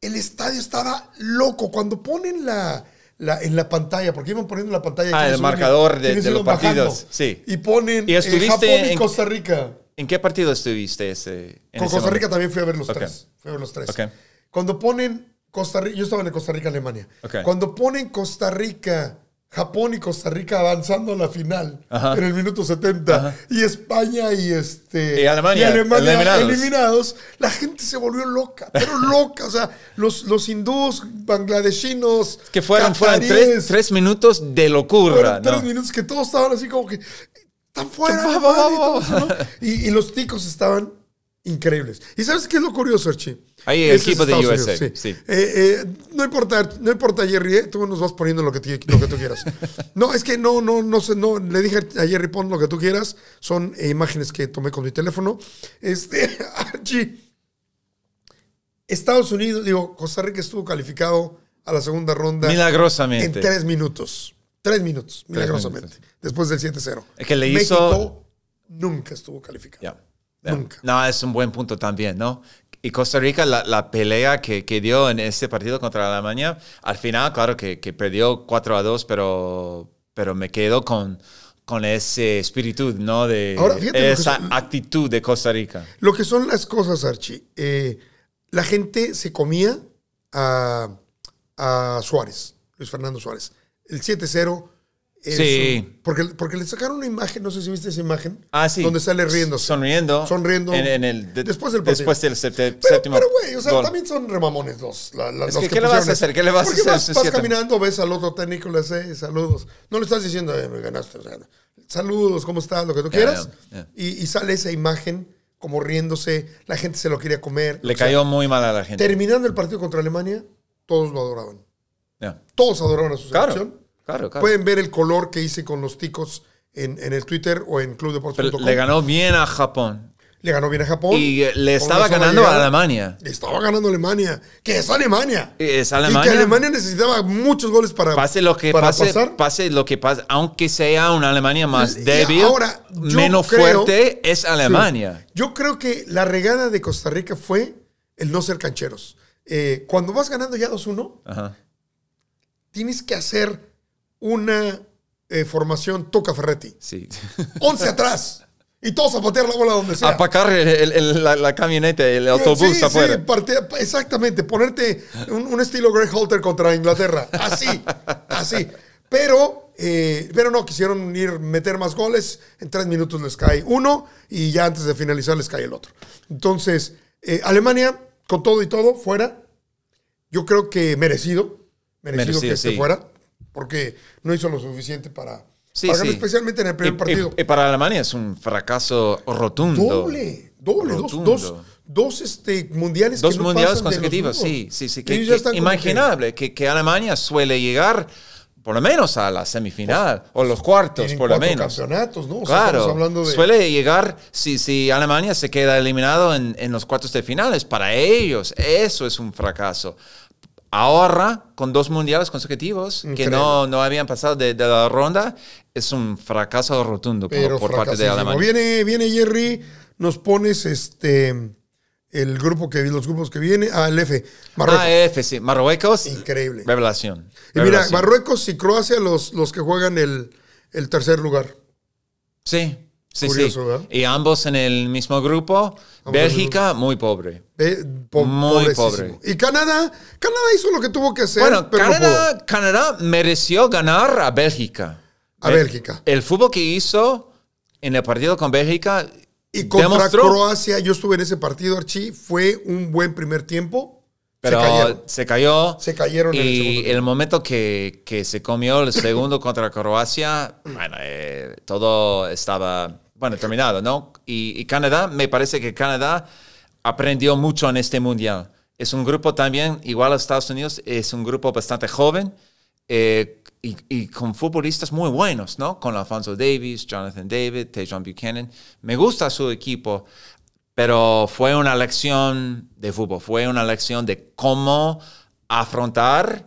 S1: el estadio estaba loco cuando ponen la en la pantalla, porque iban poniendo la pantalla. Ah, el marcador de, los partidos. sí. Y ponen ¿Y eh, Costa Rica.
S2: ¿En qué partido estuviste ese? Con Costa Rica también fui a ver los tres. Fui a ver los tres.
S1: Cuando ponen Costa Rica, yo estaba en Costa Rica, Alemania. Cuando ponen Costa Rica Japón y Costa Rica avanzando a la final en el minuto 70 y España y este y Alemania, eliminados. la gente se volvió loca, pero loca, o sea, los, los hindús, bangladeshinos, que fueron, tres,
S2: minutos de locura, tres
S1: minutos que todos estaban así como que están fuera, y, y los ticos estaban increíbles. ¿Y sabes qué es lo curioso, Archie? Ahí el equipo de USA. Eh, eh, no, importa, no importa, Jerry, eh, tú nos vas poniendo lo que, tú quieras. no, es que no, no, no sé, no, le dije a Jerry, pon lo que tú quieras. Son imágenes que tomé con mi teléfono. Este, Archie, Estados Unidos, digo, Costa Rica estuvo calificado a la segunda ronda. Milagrosamente. En tres minutos. Tres minutos, milagrosamente. Después del 7-0. Es que le México hizo... nunca estuvo calificado. Nunca.
S2: No, es un buen punto también, ¿no? Y Costa Rica, la, pelea que, que, dio en este partido contra Alemania, al final, claro que, que perdió 4 a 2, pero, pero me quedo con, con ese espíritu, ¿no? De esa actitud de Costa Rica.
S1: Lo que son las cosas, Archie. Eh, la gente se comía a, a Suárez, Luis Fernando Suárez. El 7-0 Sí. porque, porque le sacaron una imagen, no sé si viste esa imagen. Ah, donde sale riéndose.
S2: Sonriendo. Sonriendo. En, el, después del Después séptimo. Pero, güey, o sea, también
S1: son remamones los, que, ¿Qué le vas a hacer? ¿Qué le vas a hacer? Vas, caminando, ves al otro técnico, le haces eh, saludos. No le estás diciendo, eh, me ganaste. saludos, ¿cómo estás? Lo que tú quieras. Y, sale esa imagen como riéndose. La gente se lo quería comer. Le cayó
S2: muy mal a la gente. Terminando
S1: el partido contra Alemania, todos lo adoraban. Todos adoraban a su selección. Pueden ver el color que hice con los ticos en, el Twitter o en clubdeportes.com. Le ganó bien a
S2: Japón. Le ganó bien a Japón. Y eh, le estaba ganando a Alemania.
S1: estaba ganando a Alemania. Que es Alemania.
S2: Es Alemania. Y que
S1: Alemania necesitaba muchos goles para, pase, pasar.
S2: Pase lo que pase. Aunque sea una Alemania más débil, ahora, menos fuerte, es Alemania.
S1: yo creo que la regada de Costa Rica fue el no ser cancheros. Eh, cuando vas ganando ya 2-1, tienes que hacer una eh, formación toca Ferretti. Sí. 11 atrás. Y todos a patear la bola donde sea.
S2: A la, camioneta, el autobús
S1: exactamente. Ponerte un, estilo Greg Halter contra Inglaterra. Así, así. Pero, eh, pero no, quisieron ir meter más goles. En tres minutos les cae uno y ya antes de finalizar les cae el otro. Entonces, eh, Alemania, con todo y todo, fuera. Yo creo que merecido. Merecido, que se fuera porque no hizo lo suficiente para... Sí, especialmente en el primer partido.
S2: Y, para Alemania es un fracaso rotundo. Doble,
S1: doble, dos, dos, dos este, mundiales Dos que no mundiales pasan consecutivos, sí, sí, sí. imaginable
S2: que, que Alemania suele llegar por lo menos a la semifinal o los cuartos, por lo menos.
S1: campeonatos, ¿no? claro.
S2: Suele llegar si, si Alemania se queda eliminado en, en, los cuartos de finales. Para ellos, eso es un fracaso ahorra con dos mundiales consecutivos que no, no habían pasado de, la ronda, es un fracaso rotundo por parte de Alemania. Viene,
S1: viene Jerry, nos pones este el grupo que los grupos que viene, ah, el F, Marruecos.
S2: Ah, F, sí, Marruecos. Increíble. Revelación. Y mira,
S1: Marruecos y Croacia los, los que juegan el, el tercer lugar. Sí. Sí, sí.
S2: Y ambos en el mismo grupo. Bélgica, muy pobre. muy pobre. Y
S1: Canadá, Canadá hizo lo que tuvo que hacer. Bueno, pero Canadá,
S2: Canadá mereció ganar a Bélgica. A Bélgica. El fútbol que hizo en el partido con Bélgica. Y contra Croacia,
S1: yo estuve en ese partido, Archie, fue un buen primer tiempo. Pero
S2: se, cayó.
S1: Se cayeron y en el segundo.
S2: el momento que, que, se comió el segundo contra Croacia, bueno, eh, todo estaba bueno, terminado, ¿no? Y, Canadá, me parece que Canadá aprendió mucho en este mundial. Es un grupo también, igual a Estados Unidos, es un grupo bastante joven eh, y, y, con futbolistas muy buenos, ¿no? Con Alfonso Davis, Jonathan David, Tejon Buchanan. Me gusta su equipo, pero fue una lección de fútbol, fue una lección de cómo afrontar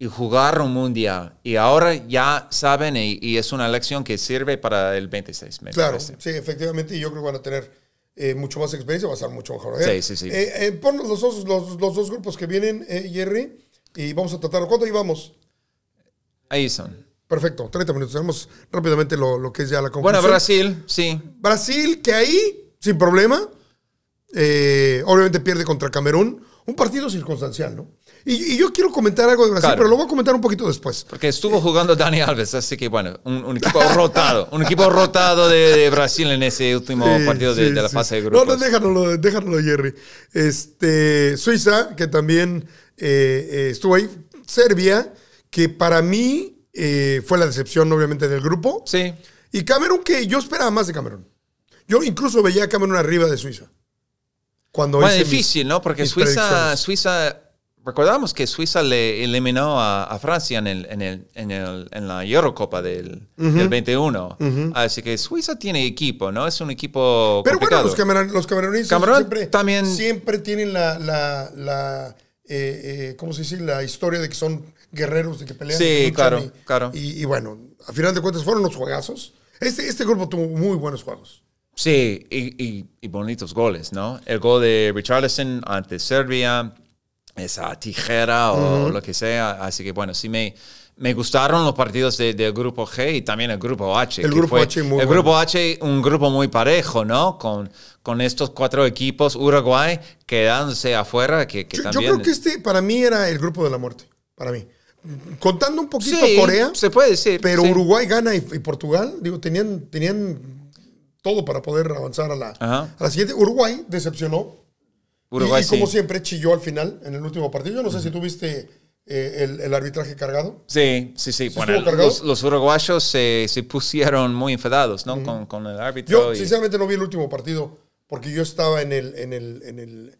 S2: y jugar un mundial. Y ahora ya saben y, es una lección que sirve para el 26. Me claro, sí,
S1: efectivamente. Y yo creo que van a tener eh, mucho más experiencia, va a estar mucho mejor. ¿eh? Sí, sí, sí. Eh, eh los dos, grupos que vienen, Jerry, y vamos a tratar. ¿Cuánto llevamos? Ahí son. Perfecto, 30 minutos. Tenemos rápidamente lo, lo que es ya la conclusión. Bueno, Brasil, sí. Brasil, que ahí, sin problema. obviamente pierde contra Camerún un partido circunstancial, ¿no? Y, yo quiero comentar algo de Brasil, pero lo voy a comentar un poquito después.
S2: Porque estuvo eh, jugando Dani Alves, así que bueno, un, equipo rotado, un equipo rotado de, Brasil en ese último partido de, la fase de grupos. No, no,
S1: déjalo, déjalo, Jerry. Este, Suiza, que también eh, eh, estuvo ahí, Serbia, que para mí fue la decepción, obviamente, del grupo. Sí. Y Camerún, que yo esperaba más de Camerún. Yo incluso veía a Camerún arriba de Suiza. Cuando bueno, difícil, ¿no? Porque Suiza,
S2: Suiza, recordamos que Suiza le eliminó a, Francia en, el, en, el, en, la Eurocopa del, 21. Así que Suiza tiene equipo, ¿no? Es un equipo. Pero bueno, los, camarones siempre,
S1: también... siempre tienen la, la, la eh, eh, ¿cómo se dice? La historia de que son guerreros, de que pelean. Sí, claro, claro. Y, y, bueno, a final de cuentas fueron los juegazos. Este, este grupo tuvo muy buenos juegos.
S2: Sí, y, y, bonitos goles, ¿no? El gol de Richarlison ante Serbia, esa tijera o, lo que sea. Así que bueno, sí me, me gustaron los partidos del grupo G y también el grupo H. El grupo fue, H muy El grupo H, un grupo muy parejo, ¿no? Con, con estos cuatro equipos, Uruguay quedándose afuera, que, yo, Yo creo que
S1: este para mí era el grupo de la muerte, para mí. Contando un poquito sí, Corea. Se puede decir. Pero Uruguay, gana y, y, Portugal, digo, tenían, tenían todo para poder avanzar a
S2: la,
S1: siguiente. Uruguay decepcionó. Uruguay, y, como siempre, chilló al final en el último partido. Yo no sé si tuviste eh, el, arbitraje cargado.
S2: Sí, sí, sí. los, uruguayos se, pusieron muy enfadados ¿no? con, el árbitro. Yo, sinceramente,
S1: no vi el último partido porque yo estaba en el. En el, en el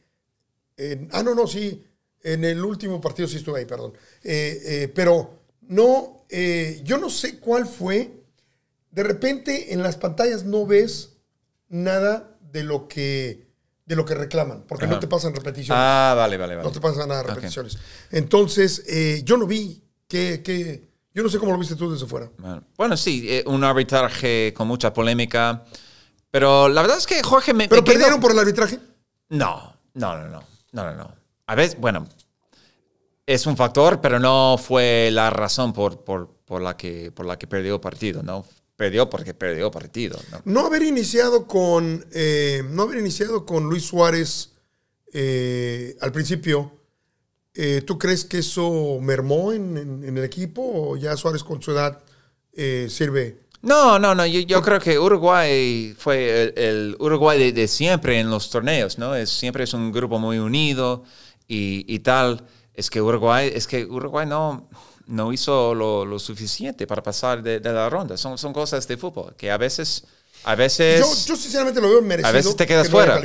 S1: ah, no, no, sí. En el último partido sí estuve ahí, perdón. Eh, eh, pero no, yo no sé cuál fue de repente en las pantallas no ves nada de lo que de lo que reclaman, porque no te pasan repeticiones. Ah, vale, vale, vale. No te pasan nada repeticiones. Entonces, eh, yo no vi que, que, Yo no sé cómo lo viste tú desde fuera.
S2: Bueno, sí, eh, un arbitraje con mucha polémica. Pero la verdad
S1: es que Jorge me. ¿Pero perdieron por el arbitraje?
S2: No, no, no, no. No, A veces, bueno, es un factor, pero no fue la razón por, por, por la, que, por la que perdió el partido, ¿no? Perdió porque perdió partido.
S1: No, haber iniciado con eh, no haber iniciado con Luis Suárez eh, al principio. Eh, ¿Tú crees que eso mermó en, el equipo o ya Suárez con su edad sirve?
S2: No, no, no. Yo, creo que Uruguay fue el, Uruguay de, siempre en los torneos, ¿no? Es, siempre es un grupo muy unido y, y tal. Es que Uruguay, es que Uruguay no no hizo lo, suficiente para pasar de, la ronda. Son, son cosas de fútbol que a veces... A veces... Yo, yo sinceramente lo veo merecido. A veces te quedas que fuera.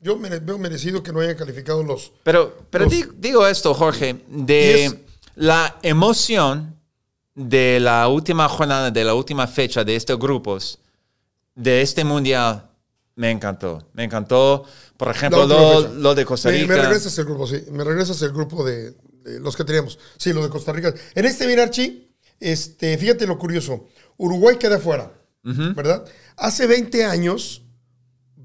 S1: Yo me, veo merecido que no hayan calificado los... Pero, pero
S2: digo esto, Jorge, de la emoción de la última jornada, de la última fecha de estos grupos, de este mundial, me encantó. Me encantó, por ejemplo, lo, de Costa Rica. me regresas
S1: el grupo, sí. Me regresas el grupo de, los que teníamos. Sí, los de Costa Rica. En este, Mirachi este, fíjate lo curioso. Uruguay queda fuera,
S2: ¿verdad?
S1: Hace 20 años,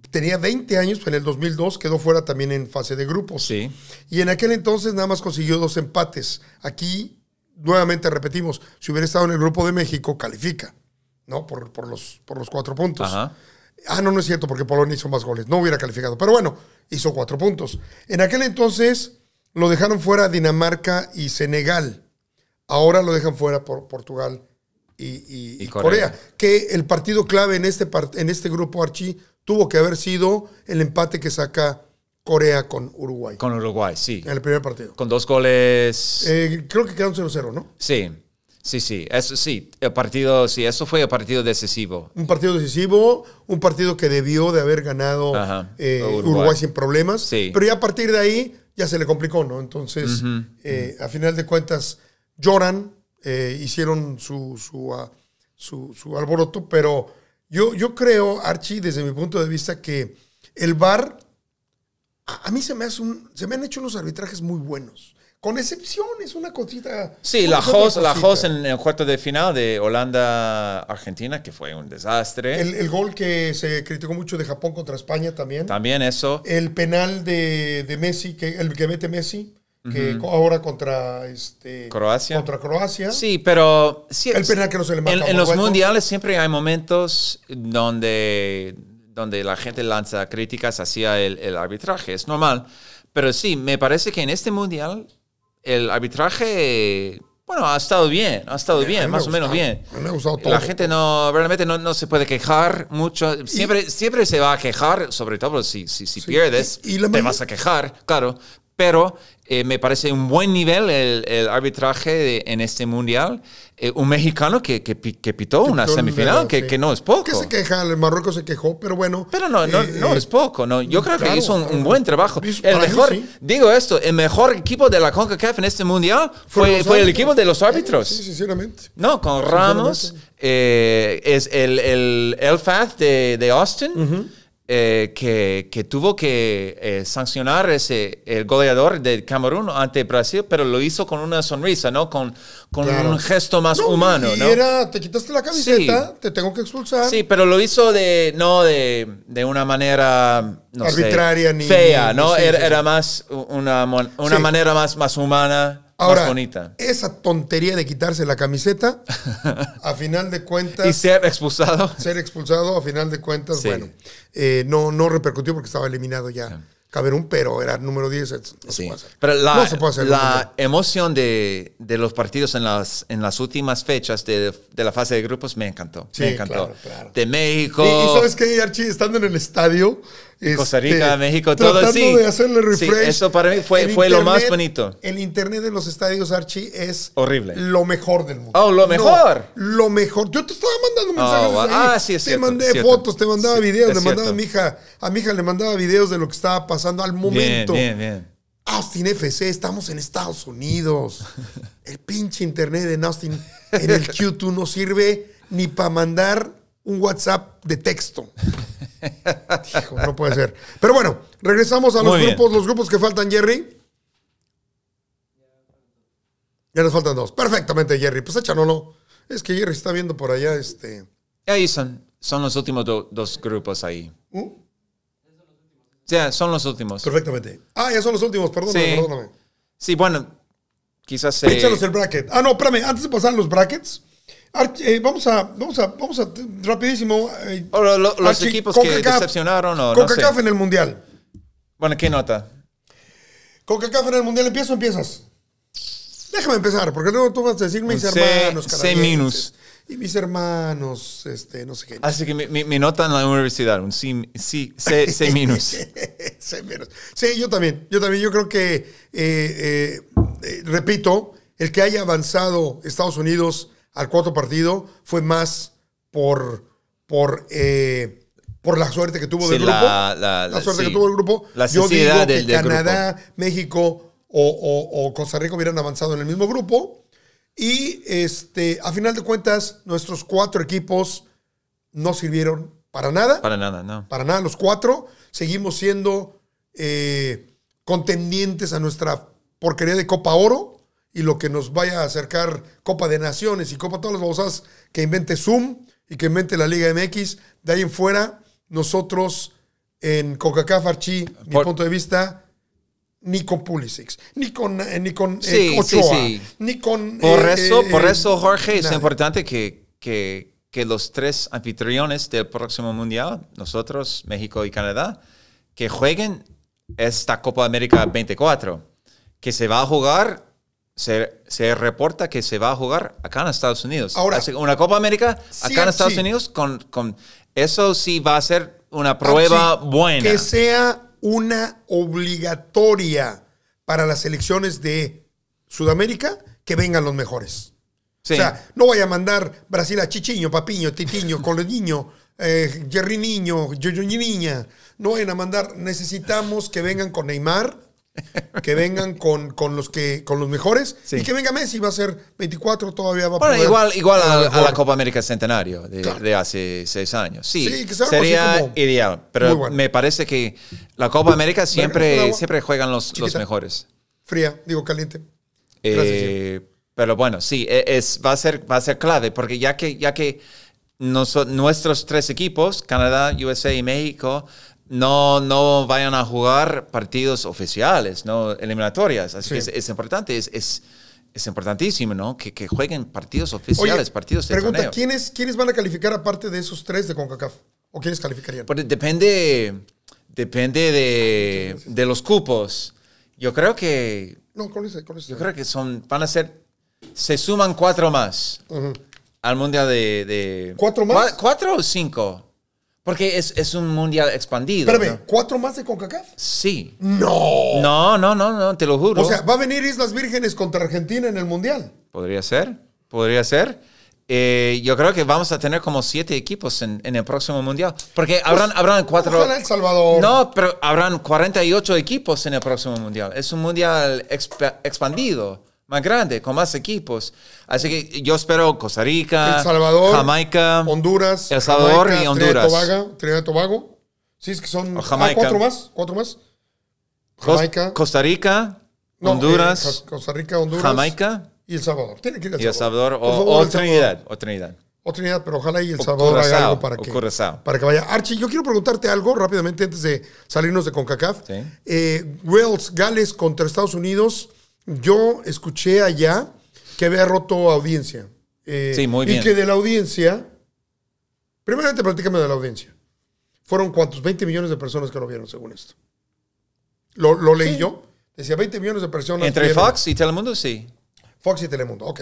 S1: tenía 20 años, en el 2002 quedó fuera también en fase de grupos. Sí. Y en aquel entonces nada más consiguió dos empates. Aquí, nuevamente repetimos, si hubiera estado en el grupo de México, califica, ¿no? Por, los, por los cuatro puntos. Ah, no, no es cierto, porque Polonia hizo más goles. No hubiera calificado. Pero bueno, hizo cuatro puntos. En aquel entonces, lo dejaron fuera Dinamarca y Senegal. Ahora lo dejan fuera por Portugal y, Corea. Que el partido clave en este, en este grupo, archi tuvo que haber sido el empate que saca Corea con Uruguay.
S2: Con Uruguay, sí. En el primer partido. Con dos goles.
S1: Eh, creo que quedaron 0-0, ¿no?
S2: Sí. Sí, sí, eso sí, el partido, sí, eso fue el partido decisivo.
S1: Un partido decisivo, un partido que debió de haber ganado eh, Uruguay. sin problemas. Pero ya a partir de ahí ya se le complicó, ¿no? Entonces, eh, a final de cuentas, lloran, eh, hicieron su, ah, su, su, alboroto, pero yo, yo creo, Archie, desde mi punto de vista, que el bar a, a mí se me, hace un, se me han hecho unos arbitrajes muy buenos. Con excepción, es una cosita. Sí, la host, la host
S2: en el cuarto de final de Holanda-Argentina, que fue un desastre. El,
S1: gol que se criticó mucho de Japón contra España también.
S2: También eso.
S1: El penal de, Messi, que, el que mete Messi que ahora contra este Croacia. Contra Croacia.
S2: Sí, pero sí, el penal que no se le en, en, los mundiales siempre hay momentos donde donde la gente lanza críticas hacia el, el, arbitraje, es normal. Pero sí, me parece que en este mundial el arbitraje, bueno, ha estado bien, ha estado bien, más o menos bien. La gente no, realmente no, se puede quejar mucho. Siempre, siempre se va a quejar, sobre todo si, si, pierdes, y, te vas a quejar, claro pero eh, me parece un buen nivel el, arbitraje en este mundial. Eh, un mexicano que, que, pitó una semifinal, que, que, no es poco. Que se
S1: queja, el Marruecos se quejó, pero bueno. Pero no, no, eh, no
S2: es poco, no. Yo creo que hizo un, buen trabajo. El mejor, digo esto, el mejor equipo de la CONCACAF en este mundial fue, fue el equipo de los árbitros. Sí,
S1: sinceramente.
S2: No, con Ramos, es el, el, de, de Austin. Uh eh, que, tuvo que eh, sancionar ese, el goleador de Camerún ante Brasil, pero lo hizo con una sonrisa, ¿no? Con, con un gesto más humano, ¿no? Era,
S1: te quitaste la camiseta, te tengo que expulsar. Sí,
S2: pero lo hizo de, no de, de una manera, Arbitraria, ni, fea, ¿no? era, era, más una, una manera más, más humana. Ahora,
S1: Esa tontería de quitarse la camiseta, a final de cuentas. y ser expulsado. Ser expulsado, a final de cuentas, bueno, eh, no, no repercutió porque estaba eliminado ya. Camerún, pero era número 10. sí. la, la
S2: emoción de, los partidos en las, en las últimas fechas de, de la fase de grupos me encantó. Sí, me encantó. De México. Y, y sabes
S1: que, Archie, estando en el estadio, este, Costa Rica, México, todo así. de hacerle refresh. eso para mí fue, fue lo más bonito. El internet de los estadios, Archie, es... Horrible. Lo mejor del mundo. Oh, lo mejor. lo mejor. Yo te estaba
S2: mandando oh, mensajes ahí. Ah, sí, es Te mandé fotos, te mandaba videos, le mandaba a mi
S1: hija, a mi hija le mandaba videos de lo que estaba pasando al momento. Bien, bien, bien. Austin FC, estamos en Estados Unidos. El pinche internet en Austin, en el Q2 no sirve ni para mandar un WhatsApp de texto. no puede ser. Pero bueno, regresamos a los grupos, los grupos que faltan, Jerry. Ya nos faltan dos. Perfectamente, Jerry. Pues no. Es que Jerry está viendo por allá este. Ahí son,
S2: son los últimos dos grupos ahí. Ya, ¿Mm? son los últimos. Perfectamente.
S1: Ah, ya son los últimos, perdóname, sí.
S2: Sí, bueno, quizás se. Eh, el
S1: bracket. Ah, no, espérame, antes de pasar los brackets, eh, vamos a, vamos a, vamos a, rapidísimo. Eh, los equipos que decepcionaron o coca en el Mundial. Bueno, ¿qué nota? coca coca-café en el Mundial, ¿empiezo o empiezas? Déjame empezar, porque luego tú vas a decir mis hermanos. C minus. Este, y mis hermanos, este, no sé qué.
S2: Así que me, notan nota en la universidad, un C, C, minus.
S1: Sí, yo también, yo también, yo creo que, eh, repito, el que haya avanzado Estados Unidos al cuarto partido fue más por, por, eh, por la suerte que tuvo del grupo. La, suerte que tuvo el grupo. Yo digo que Canadá, México o, Costa Rica hubieran avanzado en el mismo grupo. Y este, a final de cuentas, nuestros cuatro equipos no sirvieron para nada.
S2: Para nada, no.
S1: Para nada, los cuatro seguimos siendo eh, contendientes a nuestra porquería de Copa Oro y lo que nos vaya a acercar Copa de Naciones y Copa todas las bolsas que invente Zoom y que invente la Liga MX. De ahí en fuera, nosotros en Coca-Cola Farchi, mi punto de vista, ni con Pulisic, ni con, eh, ni con eh, Ochoa, ni con... Por, eh, eso, por eso, Jorge, es
S2: importante que, que, que, los tres anfitriones del próximo Mundial, nosotros, México y Canadá, que jueguen esta Copa América 24, que se va a jugar se, reporta que se va a jugar acá en Estados Unidos. Ahora, una Copa América acá en Estados Unidos, con, con, eso sí va a ser una prueba buena. Que
S1: sea una obligatoria para las elecciones de Sudamérica que vengan los mejores. O sea, no vaya a mandar Brasil a Chichiño, Papiño, Titiño, Coloniño, eh, Jerry Niño, Niña. No vayan a mandar. Necesitamos que vengan con Neymar que vengan con, los que con los mejores y que venga Messi va a ser 24 todavía va a bueno, igual igual a, la
S2: Copa América Centenario de, hace seis años sí, sería ideal pero me parece que la Copa América siempre siempre juegan los, los mejores
S1: fría digo caliente
S2: eh, pero bueno sí e, es va a ser va a ser clave porque ya que ya que nuestros tres equipos Canadá USA y México no, no vayan a jugar partidos oficiales, no eliminatorias. Así que es, importante, es, es, importantísimo, ¿no? Que, jueguen partidos oficiales, partidos de pregunta, ¿quiénes,
S1: ¿quiénes van a calificar aparte de esos tres de CONCACAF? ¿O quiénes calificarían?
S2: depende, depende de, los cupos. Yo creo que... No, Yo creo que son, van a ser... Se suman cuatro más al Mundial de, de... ¿Cuatro más? ¿Cuatro o cinco? Porque es, un mundial expandido. Espérame,
S1: ¿cuatro más de CONCACAF? Sí. ¡No!
S2: No, no, no, no, te lo juro. O sea,
S1: ¿va a venir Islas Vírgenes contra Argentina en el mundial?
S2: Podría ser, podría ser. Eh, yo creo que vamos a tener como siete equipos en, el próximo mundial. Porque pues, habrán, cuatro. Ojalá El
S1: Salvador. No,
S2: pero habrán 48 equipos en el próximo mundial. Es un mundial expandido más grande, con más equipos. Así que yo espero Costa Rica, Jamaica, Honduras, El Salvador y Honduras.
S1: Trinidad y Tobago. Sí, es que son ah, Jamaica. cuatro más, cuatro más.
S2: Jamaica. Costa Rica,
S1: eh, Honduras. Costa Rica, Honduras. Jamaica. Y El Salvador. Tiene que Y El Salvador, o, Trinidad. O Trinidad. O Trinidad, pero ojalá y El Salvador haga algo para que, para que vaya. Archie, yo quiero preguntarte algo rápidamente antes de salirnos de CONCACAF. Eh, Wales, Gales contra Estados Unidos yo escuché allá que había roto audiencia. Eh, sí, muy bien. Y que de la audiencia, primeramente platícame de la audiencia. Fueron cuántos, 20 millones de personas que lo vieron según esto. Lo, leí yo. Decía 20 millones de personas. Entre Fox y
S2: Telemundo, sí.
S1: Fox y Telemundo, ok.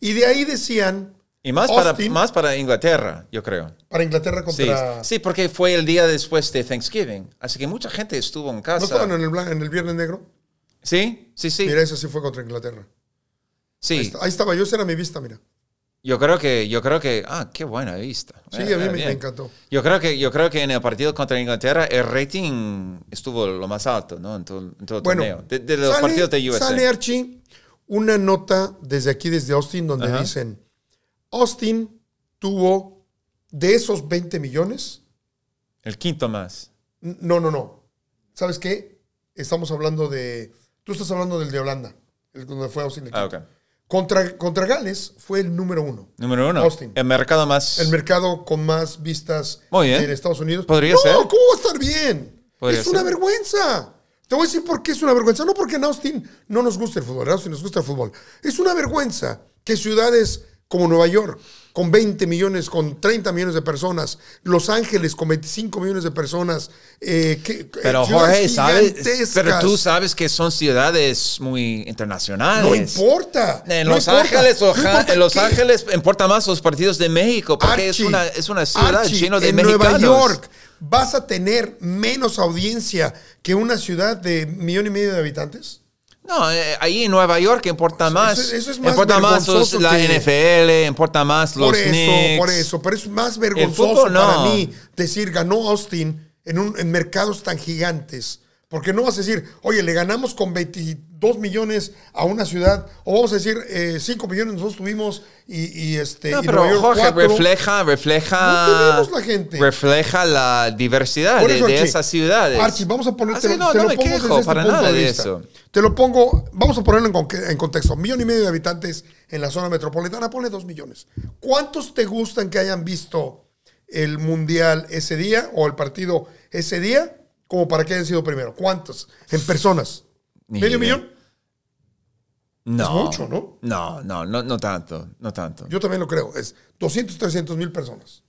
S1: Y de ahí decían... Y más, para, más
S2: para Inglaterra, yo creo.
S1: Para Inglaterra contra... Sí,
S2: porque fue el día después de Thanksgiving. Así que mucha gente estuvo en casa. ¿No estaban en
S1: el, en el Viernes Negro? Sí, sí, sí. Mira, eso sí fue contra Inglaterra. Sí. Ahí, estaba yo, esa era mi vista, mira.
S2: Yo creo que, yo creo que, ah, qué buena vista. Sí, a mí me, encantó. Yo creo, que, yo creo que en el partido contra Inglaterra el rating estuvo lo más alto, ¿no? En todo, el torneo. De, los sale, partidos de USA.
S1: Archie una nota desde aquí, desde Austin, donde dicen, Austin tuvo de esos 20 millones.
S2: El quinto más.
S1: No, no, no. ¿Sabes qué? Estamos hablando de Tú estás hablando del de Holanda, el donde fue Austin ah, Contra, contra Gales fue el número uno. Número uno. Austin. El mercado más. El mercado con más vistas en Estados Unidos. Podría ser. ¿cómo va a estar bien? es una vergüenza. Te voy a decir por qué es una vergüenza. No porque en Austin no nos gusta el fútbol. En Austin nos gusta el fútbol. Es una vergüenza que ciudades como Nueva York, con 20 millones, con 30 millones de personas, Los Ángeles con 25 millones de personas. Eh, eh, pero Jorge, ¿sabes? Pero tú
S2: sabes que son ciudades muy internacionales. No
S1: importa. En Los Ángeles, o, en
S2: Los Ángeles importa más los partidos de México, porque es, una, es una ciudad llena de en Nueva York
S1: vas a tener menos audiencia que una ciudad de millón y medio de habitantes.
S2: No, eh, ahí en Nueva
S1: York importa
S2: más. importa más la NFL, importa más los por eso, Por eso,
S1: pero es más vergonzoso para mí decir ganó Austin en, un, en mercados tan gigantes. Porque no vas a decir, oye, le ganamos con 23 dos millones a una ciudad, o vamos a decir, eh, cinco 5 millones nosotros tuvimos y, este... y refleja,
S2: refleja... la gente. Refleja la diversidad de, esas ciudades. Archie, vamos a ponerte... Ah, no, te no lo pongo quejo para este nada de, eso.
S1: Te lo pongo, vamos a ponerlo en, contexto. millón y medio de habitantes en la zona metropolitana, ponle 2 millones. ¿Cuántos te gustan que hayan visto el Mundial ese día o el partido ese día como para que hayan sido primero? ¿Cuántos? En personas. ¿Medio millón?
S2: No. Es mucho, ¿no? No, no, no, tanto, no tanto.
S1: Yo también lo creo. Es 200, 300 mil personas.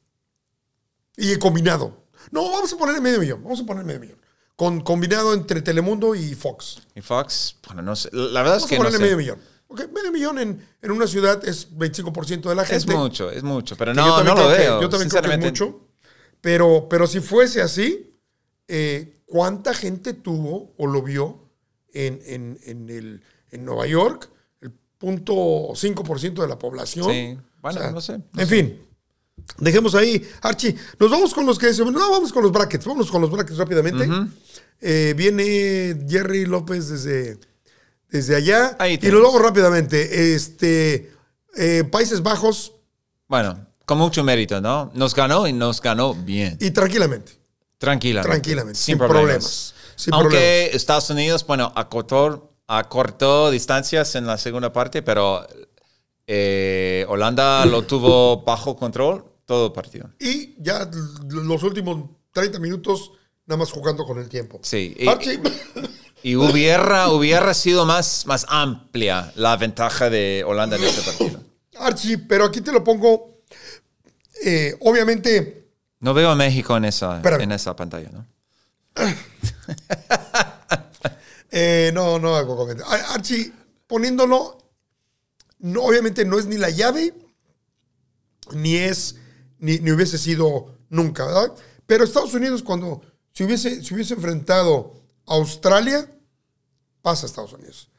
S1: Y combinado. No, vamos a poner medio millón. Vamos a poner medio millón. combinado entre Telemundo y Fox.
S2: Y Fox, bueno, no sé. La verdad es que. Vamos a poner medio
S1: millón. medio millón en, una ciudad es 25% de la gente. Es mucho,
S2: es mucho. Pero no, no lo veo. Yo también creo que es mucho.
S1: Pero, pero si fuese así, eh, ¿cuánta gente tuvo o lo vio en, en, en, el, en Nueva York, el 0.5% de la población. Sí, bueno, no sé. en fin, dejemos ahí. Archie, nos vamos con los que... No, vamos con los brackets, vamos con los brackets rápidamente. Eh, viene Jerry López desde, desde allá. y luego rápidamente. Este, eh, Países Bajos. Bueno, con
S2: mucho mérito, ¿no? Nos ganó y nos ganó bien. Y
S1: tranquilamente.
S2: Tranquilamente. Tranquilamente, sin, problemas. Aunque Estados Unidos, bueno, acortó, acortó distancias en la segunda parte, pero eh, Holanda lo tuvo bajo control todo el partido.
S1: Y ya los últimos 30 minutos nada más jugando con el tiempo. Sí. Y, ah,
S2: y, hubiera, hubiera sido más, más amplia la ventaja de Holanda en ese partido.
S1: Archie, pero aquí te lo pongo. Eh, obviamente.
S2: No veo a México en esa, en esa pantalla, ¿no?
S1: Eh, no, no hago comentarios. Archie, poniéndolo, no, obviamente no es ni la llave, ni es, ni, hubiese sido nunca, ¿verdad? Pero Estados Unidos, cuando se hubiese, se hubiese enfrentado a Australia, pasa a Estados Unidos.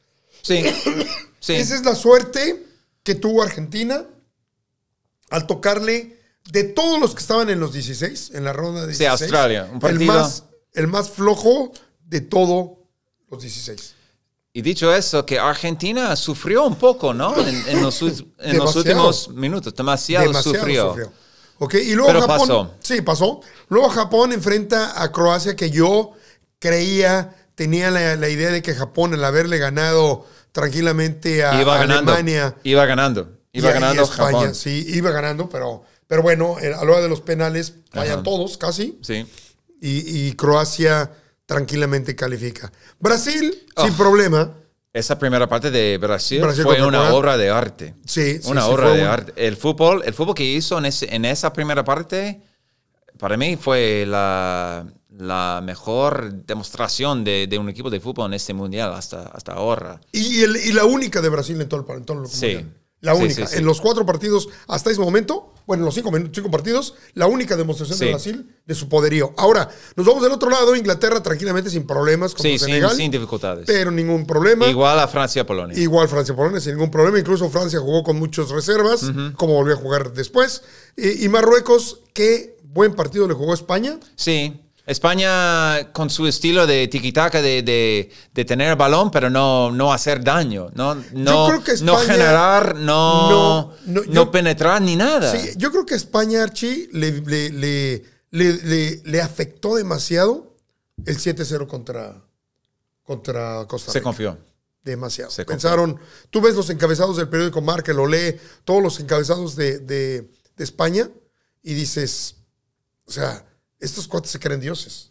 S1: Sí, Esa es la suerte que tuvo Argentina al tocarle de todos los que estaban en los 16, en la ronda de 16. Australia. Un partido el más flojo de todos los 16. Y dicho
S2: eso, que Argentina sufrió un poco, ¿no? En, los, últimos minutos,
S1: demasiado, demasiado sufrió. Okay. Y luego Japón, pasó. Sí, pasó. Luego Japón enfrenta a Croacia, que yo creía, tenía la, idea de que Japón, al haberle ganado tranquilamente a, iba ganando, Alemania.
S2: Iba ganando. Iba ganando Japón. Sí,
S1: iba ganando, pero, pero bueno, a lo hora de los penales fallan todos, casi. Sí y, Croacia tranquilamente califica. Brasil, sin ah. problema.
S2: Esa primera parte de Brasil, fue una obra de arte. Sí, sí una obra de arte. El fútbol, el fútbol que hizo en, esa primera parte, para mí fue la, mejor demostración de, un equipo de fútbol en este mundial hasta, hasta ahora.
S1: Y, la única de Brasil en todo el, en Sí.
S2: La única. En los
S1: cuatro partidos hasta ese momento, bueno, en los cinco, cinco partidos, la única demostración de Brasil de su poderío. Ahora, nos vamos del otro lado, Inglaterra tranquilamente, sin problemas. Como Senegal, sin, sin, dificultades. Pero ningún problema.
S2: Igual a Francia-Polonia.
S1: Igual Francia-Polonia, sin ningún problema. Incluso Francia jugó con muchas reservas, como volvió a jugar después. Y, y Marruecos, qué buen partido le jugó España. Sí. España con
S2: su estilo de tiquitaca de, de, tener el balón, pero no, no hacer daño, no, no, no generar, no, no, no, penetrar ni nada. Sí,
S1: yo creo que España, Archi le, le, afectó demasiado el 7-0 contra, contra Costa Rica. Se confió. Demasiado. Se tú ves los encabezados del periódico Marca, lo lee, todos los encabezados de, de España, y dices, o sea estos cuates se creen dioses.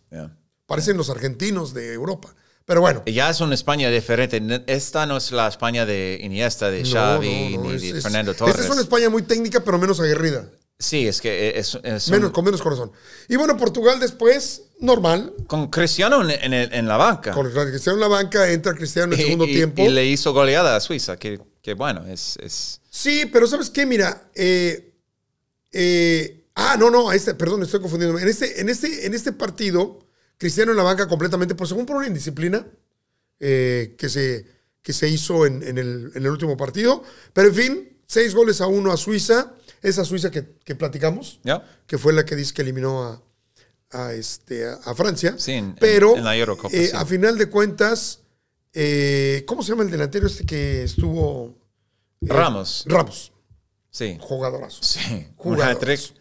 S1: Parecen los argentinos de Europa. Pero bueno.
S2: Ya es una España diferente. Esta no es la España de Iniesta, de Xavi, ni de Fernando Torres. Esta es una
S1: España muy técnica, pero menos aguerrida.
S2: Sí, es que e, es, menos,
S1: con menos corazón. Y bueno, Portugal después, normal. Con Cristiano
S2: en, la banca. Con
S1: Cristiano en la banca, entra Cristiano en el segundo tiempo. Y le
S2: hizo goleada a Suiza, que, bueno, es, es...
S1: Sí, pero ¿sabes qué? Mira, eh, eh, Ah, no, no, este, perdón, estoy confundiendo. En este, en, este, en este partido, Cristiano en la banca completamente, por según por una indisciplina eh, que, se, que se hizo en, el, último partido. Pero en fin, seis goles a uno a Suiza. Esa Suiza que, platicamos, que fue la que dice que eliminó a, este, a, Francia. Sí, pero la eh, a final de cuentas, eh, ¿cómo se llama el delantero este que estuvo? Ramos. Ramos. Sí. Jugadorazo. Sí. Jugadorazo.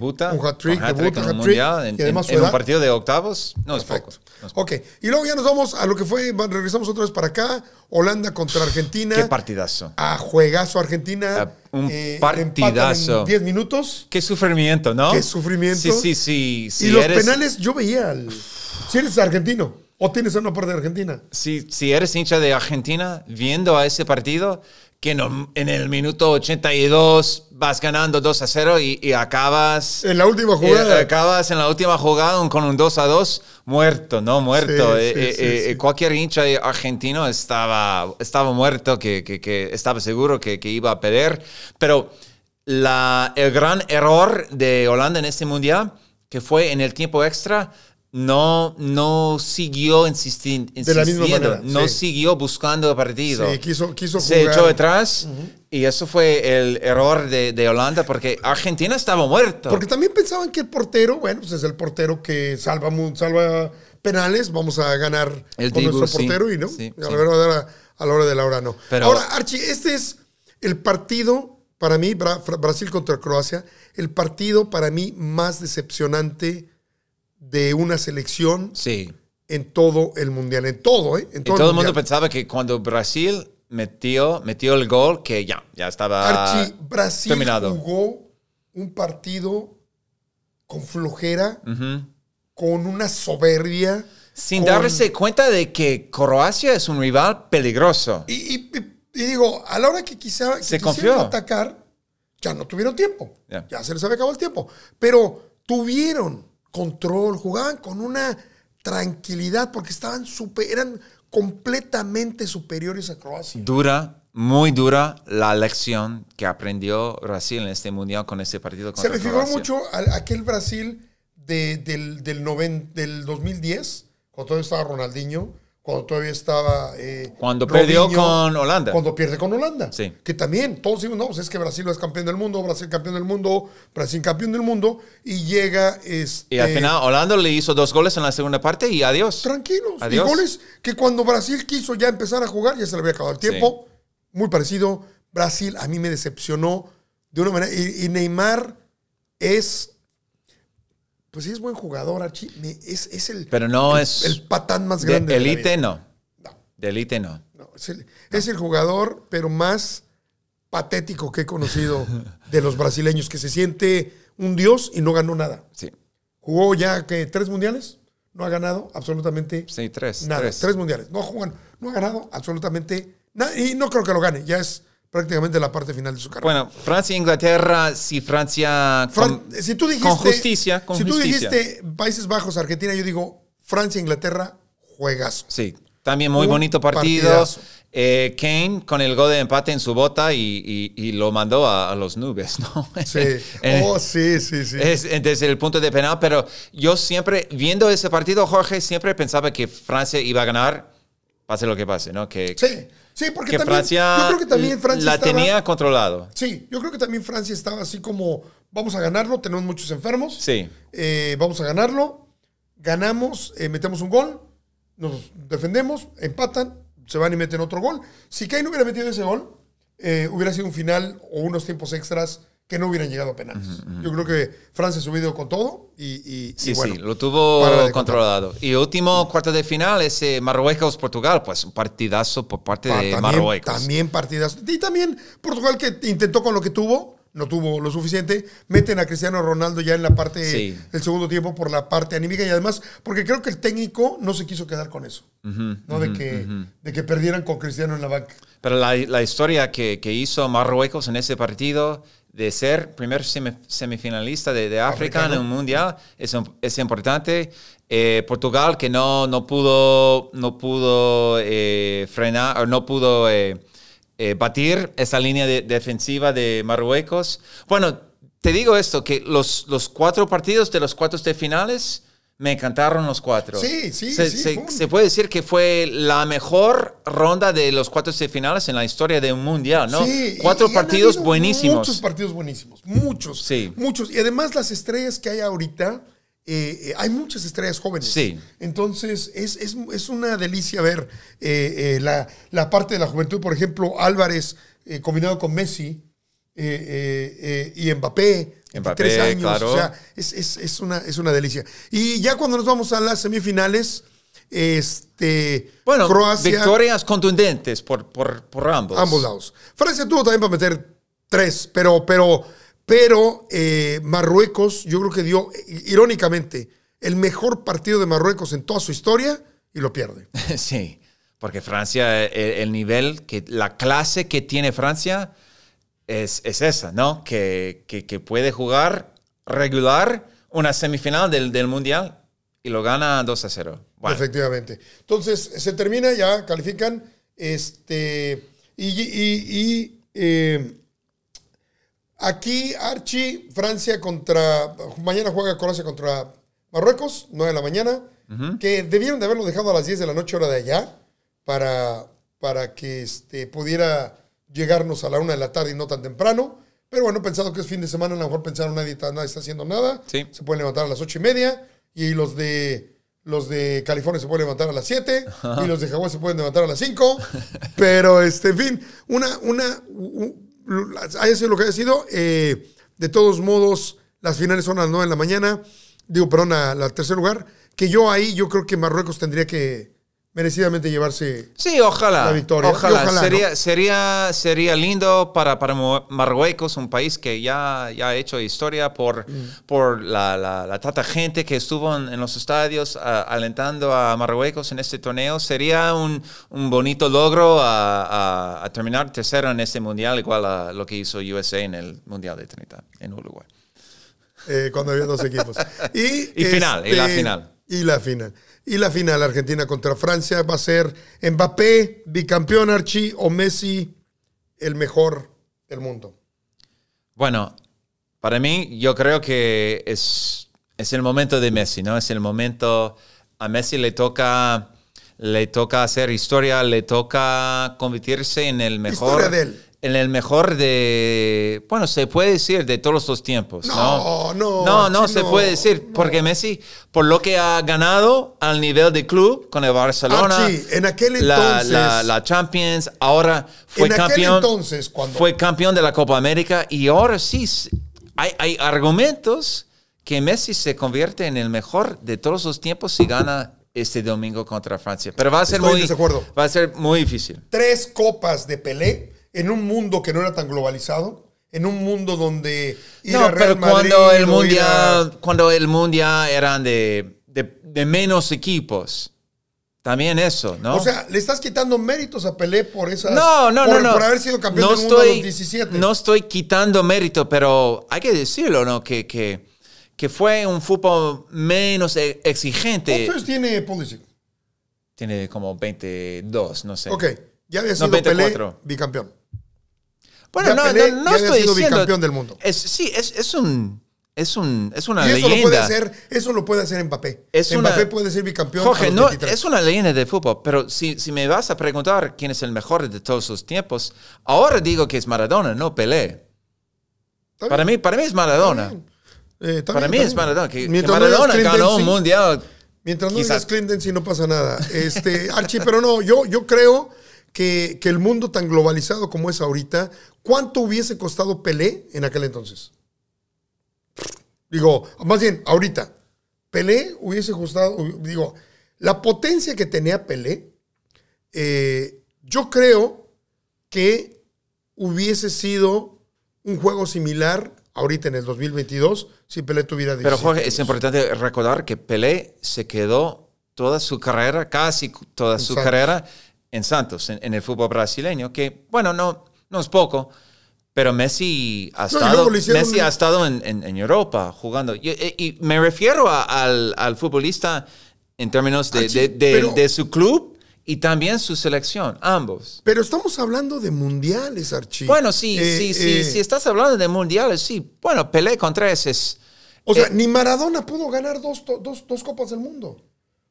S2: Un hat en, mundial, en, un partido de octavos, no es, poco,
S1: Ok, y luego ya nos vamos a lo que fue, regresamos otra vez para acá, Holanda contra Argentina. Qué partidazo. A juegazo Argentina. un eh, partidazo. 10 minutos. Qué
S2: sufrimiento, ¿no? Qué sufrimiento. Sí, sí, sí. y los penales,
S1: yo veía, al, si eres argentino o tienes una parte de Argentina.
S2: Si, si eres hincha de Argentina, viendo a ese partido, que en el minuto 82 vas ganando 2 a 0 y, acabas...
S1: En la última eh, jugada.
S2: acabas en la última jugada con un 2 a 2 muerto, ¿no? Muerto. Eh, eh, cualquier hincha argentino estaba, estaba muerto, que, que, estaba seguro que, que, iba a perder. Pero la, el gran error de Holanda en este mundial, que fue en el tiempo extra, no, no siguió insistiendo, no siguió buscando partido.
S1: quiso, Se echó
S2: detrás y eso fue el error de, Holanda porque Argentina estaba muerta. Porque
S1: también pensaban que el portero, bueno, pues es el portero que salva, salva penales, vamos a ganar el con nuestro portero y no. A la, hora, de la hora no. Ahora, Archie, este es el partido, para mí, Brasil contra Croacia, el partido para mí más decepcionante de una selección sí. en todo el mundial, en todo, ¿eh? todo, el, mundo
S2: pensaba que cuando Brasil metió, metió el gol, que ya, ya estaba Archie, Brasil terminado.
S1: jugó un partido con flojera, con una soberbia. Sin
S2: darse cuenta de que Croacia es un rival peligroso.
S1: Y, digo, a la hora que quizá se confió. atacar, ya no tuvieron tiempo. Ya se les había acabado el tiempo. Pero tuvieron control, jugaban con una tranquilidad porque estaban super, eran completamente superiores a Croacia.
S2: Dura, muy dura la lección que aprendió Brasil en este mundial con este partido. Se me mucho
S1: a aquel Brasil del, del, del 2010, cuando todavía estaba Ronaldinho, cuando todavía estaba... Eh, cuando perdió con Holanda. Cuando pierde con Holanda. Sí. Que también todos decimos, no, pues es que Brasil es campeón del mundo, Brasil campeón del mundo, Brasil campeón del mundo, y llega... Este, y al final
S2: Holanda le hizo dos goles en la segunda parte y adiós.
S1: Tranquilos. Adiós. Y goles que cuando Brasil quiso ya empezar a jugar, ya se le había acabado el tiempo. Muy parecido. Brasil a mí me decepcionó de una manera... y Neymar es pues sí es buen jugador, Archie. Es, el,
S2: patán más grande. De elite no. no. De elite no.
S1: es, el, jugador, pero más patético que he conocido de los brasileños, que se siente un dios y no ganó nada. Sí. Jugó ya que tres mundiales, no ha ganado absolutamente sí, tres, nada. Tres. mundiales. No jugado, no ha ganado absolutamente nada. Y no creo que lo gane. Ya es prácticamente la parte final de su carrera.
S2: Bueno, Francia e Inglaterra, si Francia con,
S1: eh, si con justicia, si tú dijiste Países Bajos, Argentina, yo digo Francia e Inglaterra, juegas.
S2: Sí, también muy bonito partido. Eh, Kane con el gol de empate en su bota y, lo mandó a, los nubes, ¿no?
S1: Sí, eh, oh, sí, sí, sí.
S2: desde el punto de penal, pero yo siempre, viendo ese partido, Jorge, siempre pensaba que Francia iba a ganar pase lo que pase, ¿no? Que, sí,
S1: sí, porque Francia, yo creo que también Francia la tenía
S2: controlado.
S1: Sí, yo creo que también Francia estaba así como, vamos a ganarlo, tenemos muchos enfermos. Sí. Eh, vamos a ganarlo, ganamos, eh, metemos un gol, nos defendemos, empatan, se van y meten otro gol. Si Kane hubiera metido ese gol, eh, hubiera sido un final o unos tiempos extras que no hubieran llegado a penales. Yo creo que Francia ha subido con todo y, sí, sí, lo
S2: tuvo controlado. Y último cuarto de final ese eh, Marruecos-Portugal, pues un partidazo por parte de Marruecos.
S1: También partidazo. Y también Portugal que intentó con lo que tuvo, no tuvo lo suficiente, meten a Cristiano Ronaldo ya en la parte del segundo tiempo por la parte anímica y además porque creo que el técnico no se quiso quedar con eso, ¿no? de, que, de que perdieran con Cristiano en la banca.
S2: Pero la, historia que, que hizo Marruecos en ese partido de ser primer semifinalista de, de África en un mundial es, es importante. Eh, Portugal que no, no pudo, no pudo eh, frenar, no pudo eh, batir esa línea defensiva de Marruecos. Bueno, te digo esto, que los, los cuatro partidos de los cuartos de finales me encantaron los cuatro. Sí,
S1: sí, se, sí.
S2: Se, puede decir que fue la mejor ronda de los cuatro semifinales en la historia de un mundial, ¿no? Sí, cuatro partidos buenísimos. Muchos
S1: partidos buenísimos, muchos. Sí. Muchos. Y además las estrellas que hay ahorita, eh, eh, hay muchas estrellas jóvenes. Sí. Entonces, es, una delicia ver eh, la, la, parte de la juventud. Por ejemplo, Álvarez combinado con Messi eh, eh, eh, y Mbappé. tres años. O sea, es, es, es, una, es una delicia. Y ya cuando nos vamos a las semifinales, este, bueno, victorias
S2: contundentes por, por, por, ambos. Ambos lados.
S1: Francia tuvo también para meter tres, pero, pero, pero Marruecos yo creo que dio, irónicamente, el mejor partido de Marruecos en toda su historia y lo pierde. Sí,
S2: porque Francia, el, el nivel, que, la clase que tiene Francia es, esa, ¿no? Que, puede jugar regular una semifinal del, Mundial y lo gana 2 a 0.
S1: Efectivamente. Entonces, se termina, ya califican. Este, y, eh, aquí, Archie, Francia contra. Mañana juega Croacia contra Marruecos, 9 de la mañana. Que debieron de haberlo dejado a las 10 de la noche, hora de allá, para, para que este, pudiera llegarnos a la una de la tarde y no tan temprano. Pero bueno, pensado que es fin de semana, a lo mejor pensaron nadie, nadie está haciendo nada. Se pueden levantar a las ocho y media. Y los de los de California se pueden levantar a las siete, y los de Hawái se pueden levantar a las cinco, Pero, este, en fin, una, una, haya sido lo que haya sido, eh, de todos modos, las finales son a las nueve de la mañana, digo, perdón, al tercer lugar, que yo ahí, yo creo que Marruecos tendría que, merecidamente llevarse
S2: sí, ojalá, la victoria. Ojalá, sería, sería, lindo para, para Marruecos, un país que ya, ya ha hecho historia por, mm. por la, la, tanta gente que estuvo en, los estadios alentando a Marruecos en este torneo. Sería un, bonito logro a, terminar tercero en este mundial, igual a lo que hizo USA en el Mundial de Trinidad en Uruguay.
S1: Eh, cuando había dos equipos. Y, y final, y la este, final. Y la final. Y la final Argentina contra Francia va a ser Mbappé, bicampeón Archie o Messi, el mejor del mundo.
S2: Bueno, para mí yo creo que es, es el momento de Messi, ¿no? Es el momento, a Messi le toca, le toca hacer historia, le toca convertirse en el mejor. Historia de en el mejor de, bueno, se puede decir de todos los tiempos, ¿no? No, no, no, se puede decir, porque Messi, por lo que ha ganado al nivel de club con el Barcelona, ah, en aquel entonces, la, Champions, ahora fue campeón, entonces, cuando... fue campeón de la Copa América y ahora sí hay, argumentos que Messi se convierte en el mejor de todos los tiempos si gana este domingo contra Francia. Pero va a ser, muy, va a ser muy difícil.
S1: Tres copas de Pelé en un mundo que no era tan globalizado, en un mundo donde ir a Real pero cuando el mundial
S2: cuando el mundial eran de, de, menos equipos también eso, ¿no? O sea,
S1: le estás quitando méritos a Pelé por esas no, no, no, no. por haber sido campeón del estoy, los
S2: 17. No estoy quitando mérito, pero hay que decirlo, ¿no? Que, que, fue un fútbol menos e-, exigente. ¿Cuántos tiene Tiene como 22, no sé. Ok, ya había sido Pelé
S1: bicampeón. Bueno, no, no, estoy sido Bicampeón del mundo.
S2: sí, es, un es un es una eso leyenda. Lo puede hacer,
S1: eso lo puede hacer Mbappé. Mbappé puede ser bicampeón. Jorge, no, es
S2: una leyenda de fútbol, pero si, si, me vas a preguntar quién es el mejor de todos los tiempos, ahora digo que es Maradona, no Pelé. Para mí, para mí es Maradona.
S1: Eh, para mí es Maradona. Que, Maradona ganó un mundial. Mientras no digas Clinton, si no pasa nada. Este, Archie, pero no, yo, yo creo que, el mundo tan globalizado como es ahorita, ¿cuánto hubiese costado Pelé en aquel entonces? Digo, más bien, ahorita, Pelé hubiese costado, digo, la potencia que tenía Pelé, eh, yo creo que hubiese sido un juego similar ahorita en el 2022 si Pelé tuviera Pero Jorge, es
S2: importante recordar que Pelé se quedó toda su carrera, casi toda su carrera, en Santos, en, el fútbol brasileño, que bueno, no, no es poco, pero Messi ha estado, Messi ha estado en, Europa jugando. y, eh, me refiero al, futbolista en términos ah, de, su club y también su selección, ambos.
S1: Pero estamos hablando de mundiales,
S2: Archie. Bueno, sí, eh, sí, sí, eh, si estás hablando de mundiales, sí. Bueno, Pelé contra ese es...
S1: O sea, ni Maradona pudo ganar dos, dos, Copas del Mundo.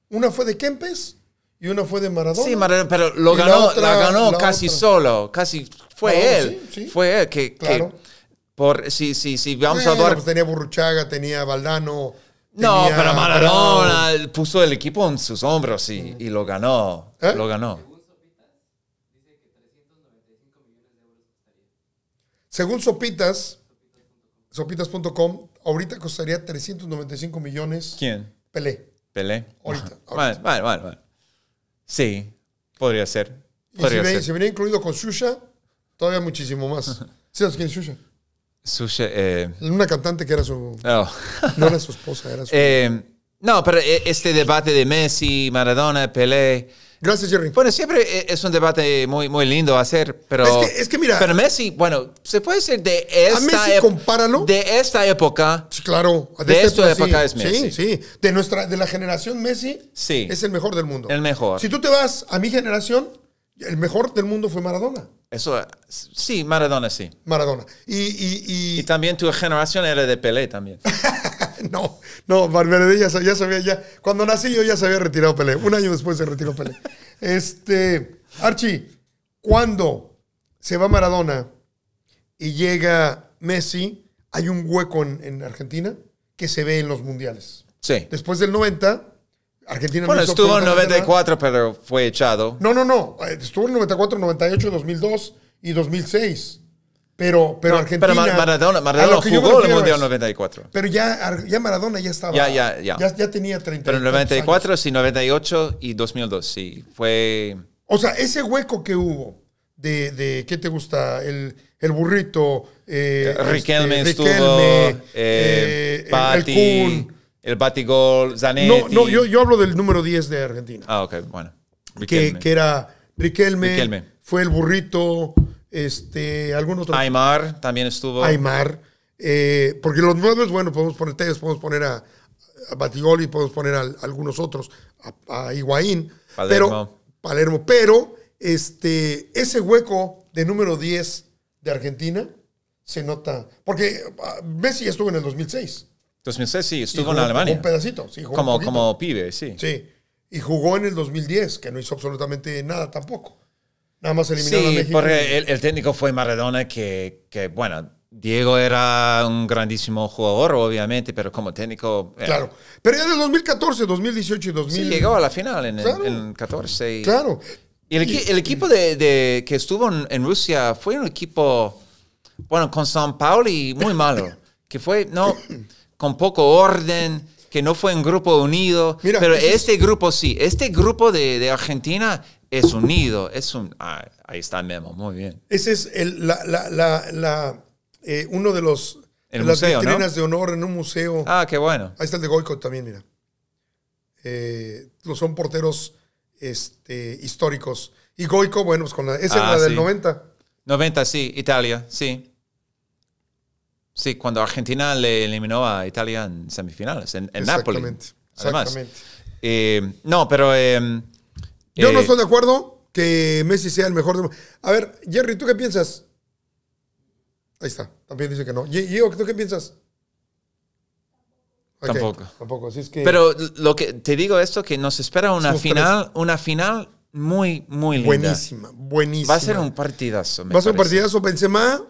S1: Una fue de Kempes y una fue de Maradona. Sí, Maradona, pero lo ganó, la, ganó casi
S2: solo, casi
S1: fue él.
S2: Fue él que, claro. por sí, sí, sí, vamos a hablar. Pues tenía
S1: Burruchaga, tenía Valdano. No, pero Maradona
S2: puso el equipo en sus hombros y,
S1: mm. y lo ganó. ¿Eh? Lo ganó. Según Sopitas, sopitas.com, ahorita costaría 395 millones. ¿Quién? Pelé.
S2: Pelé. Ahorita. vale, vale. vale. Sí, podría ser. y si,
S1: incluido con Susha, todavía muchísimo más. ¿Sabes quién es Susha?
S2: Susha, eh,
S1: Una cantante que era su... Oh. no era su esposa, era su...
S2: Eh, no, pero eh, este debate de Messi, Maradona, Pelé. Gracias, Jerry. Bueno, siempre eh, es un debate muy, muy lindo hacer, pero. Es que, mira. Pero Messi, bueno, se puede decir de esta. A Messi, compáralo. De esta época. Sí, claro. De, de este esta época, es Messi. Sí,
S1: sí. De, nuestra, de la generación Messi. Sí. Es el mejor del mundo. El mejor. Si tú te vas a mi generación, el mejor del mundo fue Maradona.
S2: Eso, sí, Maradona, sí. Maradona. Y, y también tu generación era de Pelé también.
S1: no, no, Valverde ya, sabía, ya. Cuando nací yo ya se había retirado Pelé. Un año después se retiró Pelé. Este, Archie, cuando se va Maradona y llega Messi, hay un hueco en, en Argentina que se ve en los mundiales. Sí. Después del 90, Argentina bueno, estuvo en 94,
S2: pero fue echado. No, no, no.
S1: Eh, estuvo en 94, 98, 2002 y 2006. Pero, Argentina. Pero Maradona, jugó el Mundial
S2: 94.
S1: Pero ya, Maradona ya estaba. Ya, ya, ya. Ya, tenía 30 Pero en 94,
S2: sí, 98 y 2002, sí. Fue.
S1: O sea, ese hueco que hubo de. ¿Qué te gusta? El, burrito. Eh, este, Riquelme estuvo. Eh, eh, el,
S2: el Batigol, Zanetti. No, no yo,
S1: hablo del número 10 de Argentina. Ah, ok, bueno. Que, era Riquelme. Fue el burrito este, algunos. Aymar también
S2: estuvo. Aymar.
S1: Eh, porque los nuevos bueno, podemos poner Tevez, podemos poner a, Batigoli, podemos poner a, algunos otros, a, Higuaín. Palermo. Pero, este, ese hueco de número 10 de Argentina se nota. Porque ah, Messi estuvo en el 2006.
S2: 2006, sí, estuvo en Alemania. Un pedacito, sí, jugó como, como pibe, sí. Sí.
S1: Y jugó en el 2010, que no hizo absolutamente nada tampoco. Nada más eliminaron sí, porque
S2: el, técnico fue Maradona, que, que, bueno, Diego era un grandísimo jugador, obviamente, pero como técnico... Eh. Claro,
S1: pero ya de 2014, 2018 y 2000... Sí, llegó a la final en,
S2: el, 14. claro. Y el, equipo de, que estuvo en, Rusia fue un equipo, bueno, con San y muy malo, que fue, no, con poco orden, que no fue un grupo unido, pero este grupo sí, este grupo de, de Argentina es unido, es un... Ah, ahí está Memo, muy bien.
S1: Ese es el, la, la, la, eh, uno de los... El de museo, las vitrinas de honor en un museo. Ah, qué bueno. Ahí está el de Goico también, mira. Eh, son porteros este, históricos. Y Goico, bueno, pues con la... Esa es ah, la del 90.
S2: 90, sí, Italia, sí. Sí, cuando Argentina le eliminó a Italia en semifinales, en, Nápoles. Exactamente. Exactamente. Eh, no, pero eh,
S1: yo no eh, estoy de acuerdo que Messi sea el mejor. A ver, Jerry, ¿tú qué piensas? Ahí está. También dice que no. ¿tú qué piensas?
S2: Tampoco. Tampoco. Pero lo que te digo esto que nos espera una final, una final muy,
S1: muy linda. Buenísima, buenísima. Va a ser un partidazo. Me Va a ser un partidazo. Benzema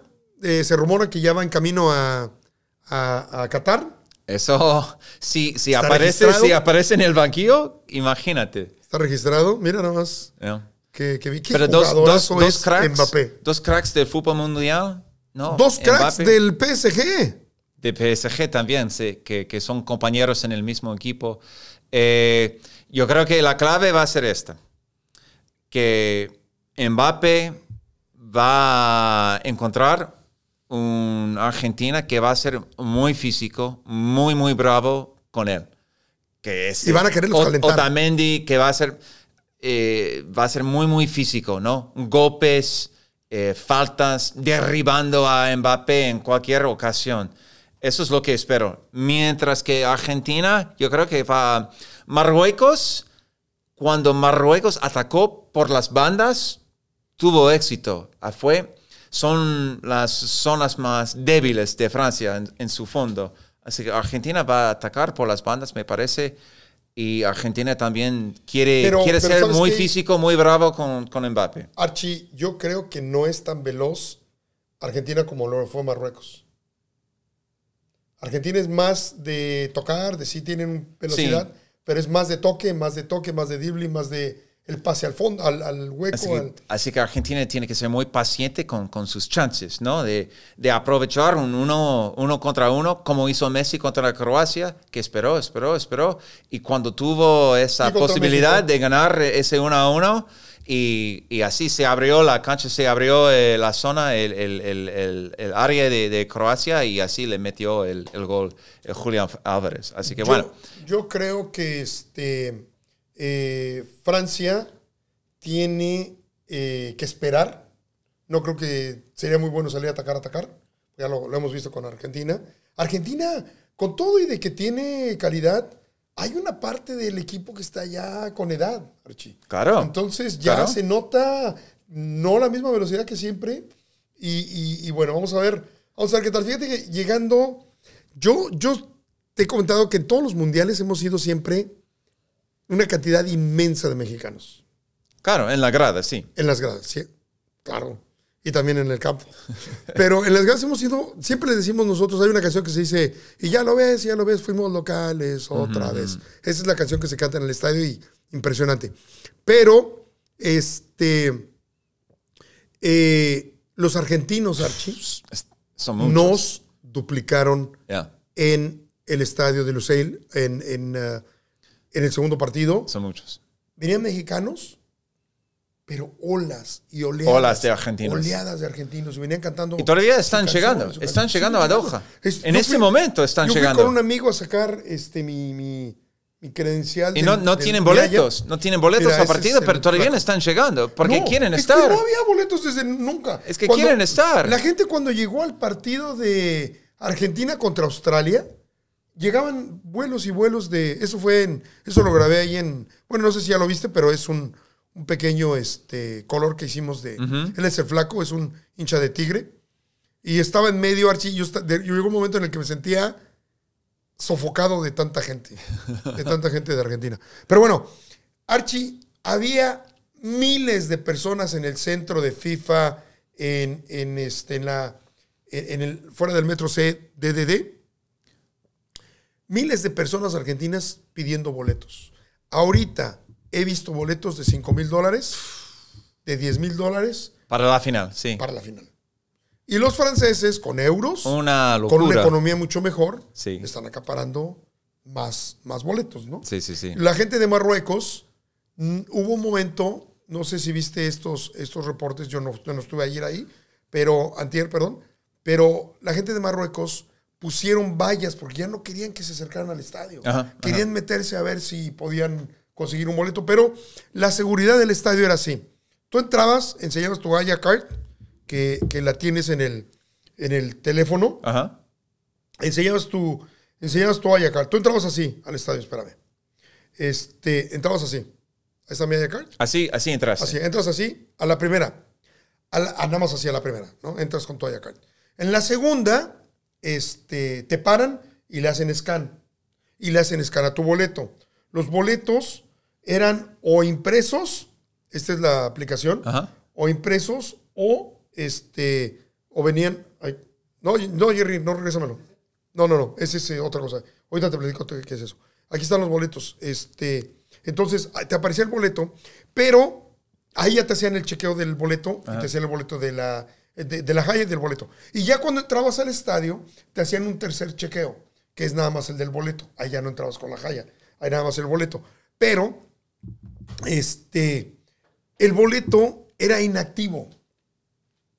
S1: eh, se rumora que ya va en camino a, a, Qatar.
S2: Eso, si, si aparece, si aparece en el banquillo, imagínate.
S1: Está registrado, mira nada más. Que, vi que dos, cracks, Mbappé.
S2: dos cracks del fútbol mundial.
S1: dos cracks del PSG.
S2: De PSG también, que, son compañeros en el mismo equipo. Eh, yo creo que la clave va a ser esta. Que Mbappé va a encontrar un Argentina que va a ser muy físico, muy, muy bravo con él que es... Y van a quererlos calentar. Otamendi, que va a ser, eh, va a ser muy, muy físico, ¿no? Golpes, eh, faltas, derribando a Mbappé en cualquier ocasión. Eso es lo que espero. Mientras que Argentina, yo creo que va... Marruecos, cuando Marruecos atacó por las bandas, tuvo éxito. Ah, fue, son las zonas más débiles de Francia en, en su fondo. Así que Argentina va a atacar por las bandas, me parece. Y Argentina también quiere, quiere ser muy físico, muy bravo con, con Mbappé.
S1: Archie, yo creo que no es tan veloz Argentina como lo fue Marruecos. Argentina es más de tocar, de sí tienen velocidad, pero es más de toque, más de toque, más de dribbling, más de el pase al fondo, al, al hueco.
S2: Así que, Argentina tiene que ser muy paciente con, con sus chances, ¿no? De, de, aprovechar un uno, uno contra uno, como hizo Messi contra Croacia, que esperó, esperó, esperó. Y cuando tuvo esa posibilidad de ganar ese uno a uno, y, y, así se abrió la cancha, se abrió eh, la zona, el, el, el, el área de, de, Croacia y así le metió el, gol eh, Julián Álvarez. Así que bueno.
S1: Yo creo que este eh, Francia tiene eh, que esperar. No creo que sería muy bueno salir a atacar, atacar. Ya lo, hemos visto con Argentina. Argentina, con todo y de que tiene calidad, hay una parte del equipo que está ya con edad, Archie. Claro. Entonces ya se nota no la misma velocidad que siempre. Y, bueno, vamos a ver. Vamos a ver qué tal. Fíjate que llegando, yo, yo te he comentado que en todos los mundiales hemos sido siempre una cantidad inmensa de mexicanos.
S2: Claro, en las gradas, sí.
S1: En las gradas, sí. Claro. Y también en el campo. Pero en las gradas hemos sido, siempre le decimos nosotros, hay una canción que se dice, y ya lo ves, ya lo ves, fuimos locales otra vez. Esa es la canción que se canta en el estadio y impresionante. Pero, este, eh, los argentinos, archivos nos duplicaron en el estadio de Lucille, en, ah, en el segundo partido. Son muchos. Venían mexicanos, pero olas y oleadas. Olas de argentinos. Oleadas de argentinos. Y venían cantando. Y todavía están llegando. Están llegando a Doha. en este momento están yo llegando. Yo con un amigo a sacar este, mi, mi, credencial. Y no, no, tienen boletos, no tienen boletos, a partido, pero todavía están
S2: llegando, porque quieren estar. no
S1: había boletos desde nunca. Es que quieren estar. La gente cuando llegó al partido de Argentina contra Australia, llegaban vuelos y vuelos de. Eso fue en. Eso lo grabé ahí en. Bueno, no sé si ya lo viste, pero es un, pequeño este, color que hicimos de. Él es el flaco, es un hincha de tigre. Y estaba en medio, Archie. Yo, llegó un momento en el que me sentía sofocado de tanta gente. De tanta gente de Argentina. Pero bueno, Archie, había miles de personas en el centro de FIFA, en, en este, la. En el, fuera del metro C, miles de personas argentinas pidiendo boletos. Ahorita he visto boletos de 5 mil dólares, de 10 mil dólares.
S2: Para la final, sí. Para la
S1: final. Y los franceses con euros, una con una economía mucho mejor, están acaparando más, más boletos, ¿no? Sí, sí, sí. La gente de Marruecos, hubo un momento, no sé si viste estos, estos reportes, yo no, yo no estuve ayer ahí, pero, antier, perdón, pero la gente de Marruecos pusieron vallas porque ya no querían que se acercaran al estadio. querían meterse a ver si podían conseguir un boleto, pero la seguridad del estadio era así. Tú entrabas, enseñabas tu valla card, que, la tienes en el, en el teléfono. Enseñabas tu, enseñas tu valla card. Tú entrabas así al estadio, espérame. Este, entrabas así. ¿Ahí está mi valla card?
S2: Así, así entras. Así,
S1: entras así a la primera. Andamos así a la primera, ¿no? Entras con tu valla card. En la segunda, este, te paran y le hacen scan. Y le hacen scan a tu boleto. Los boletos eran o impresos, esta es la aplicación, o impresos o este o venían. no, no, Jerry, no regrésamelo. No, no, no, es eh, otra cosa. Ahorita te platico qué es eso. Aquí están los boletos. Este, entonces, ah, te aparecía el boleto, pero ahí ya te hacían el chequeo del boleto te hacían el boleto de la eh, de, la Jaya y del boleto. Y ya cuando entrabas al estadio, te hacían un tercer chequeo, que es nada más el del boleto. Ahí ya no entrabas con la Jaya ahí nada más el boleto. Pero, este, el boleto era inactivo.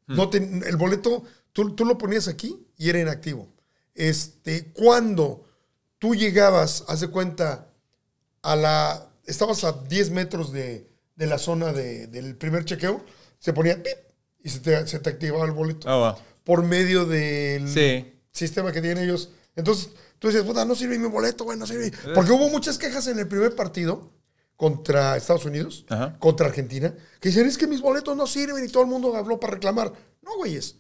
S1: Hmm. No el boleto, tú, lo ponías aquí y era inactivo. Este, cuando tú llegabas, haz cuenta, a la, estabas a 10 metros de, la zona del primer chequeo, se ponía pip, y se te, se te activaba el boleto. Ah, por medio del sistema que tienen ellos. Entonces, tú dices, puta, no sirve mi boleto, güey, no sirve. Eh. Porque hubo muchas quejas en el primer partido contra Estados Unidos, contra Argentina, que dicen, es que mis boletos no sirven y todo el mundo habló para reclamar. No, güeyes.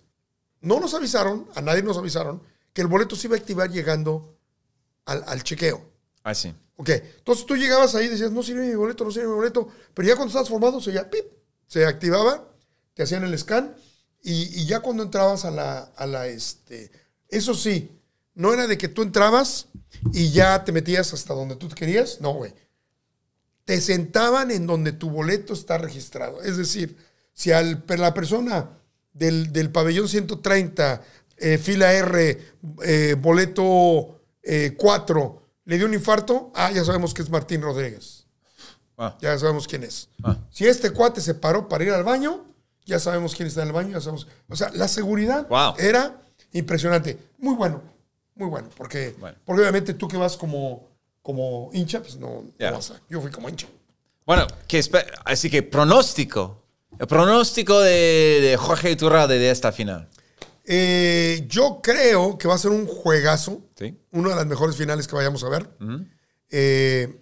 S1: No nos avisaron, a nadie nos avisaron, que el boleto se iba a activar llegando al, chequeo. Ah, sí. Ok, entonces tú llegabas ahí y decías, no sirve mi boleto, no sirve mi boleto, pero ya cuando estás formado, se, ya, pip, se activaba te hacían el scan y, ya cuando entrabas a la, a la, este, eso sí, no era de que tú entrabas y ya te metías hasta donde tú querías, no, güey. Te sentaban en donde tu boleto está registrado. Es decir, si al, la persona del, del pabellón 130, eh, fila R, eh, boleto 4, eh, le dio un infarto, ah, ya sabemos que es Martín Rodríguez. Ah. Ya sabemos quién es. Ah. Si este cuate se paró para ir al baño, ya sabemos quién está en el baño, ya sabemos. O sea, la seguridad era impresionante. Muy bueno, muy bueno. Porque, obviamente tú que vas como, como hincha, pues no, Yo fui como hincha.
S2: Bueno, que así que pronóstico. El pronóstico de, de Jorge Iturra de esta final.
S1: Eh, yo creo que va a ser un juegazo. ¿Sí? Una de las mejores finales que vayamos a ver. Eh,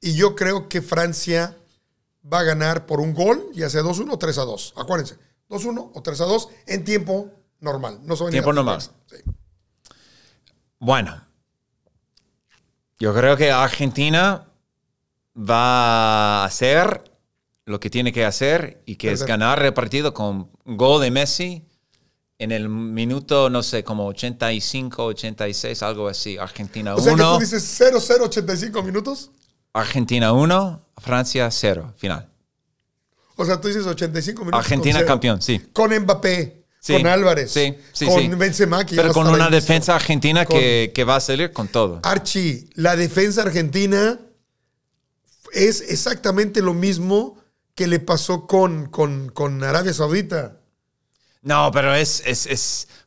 S1: y yo creo que Francia va a ganar por un gol, ya sea 2-1 o 3-2. Acuérdense, 2-1 o 3-2 en tiempo normal. No tiempo
S2: normal. Bueno, yo creo que Argentina va a hacer lo que tiene que hacer y que es ganar el partido con gol de Messi en el minuto, no sé, como 85, 86, algo así. Argentina 1. O sea tú dices
S1: 0-0, 85 minutos.
S2: Argentina 1, Francia 0, final.
S1: O sea, tú dices 85 minutos. Argentina campeón, sí. Con Mbappé, con Álvarez, con Benzema. Pero con una
S2: defensa argentina que, va a salir con todo.
S1: Archie, la defensa argentina es exactamente lo mismo que le pasó con, con, con Arabia Saudita.
S2: No, pero es,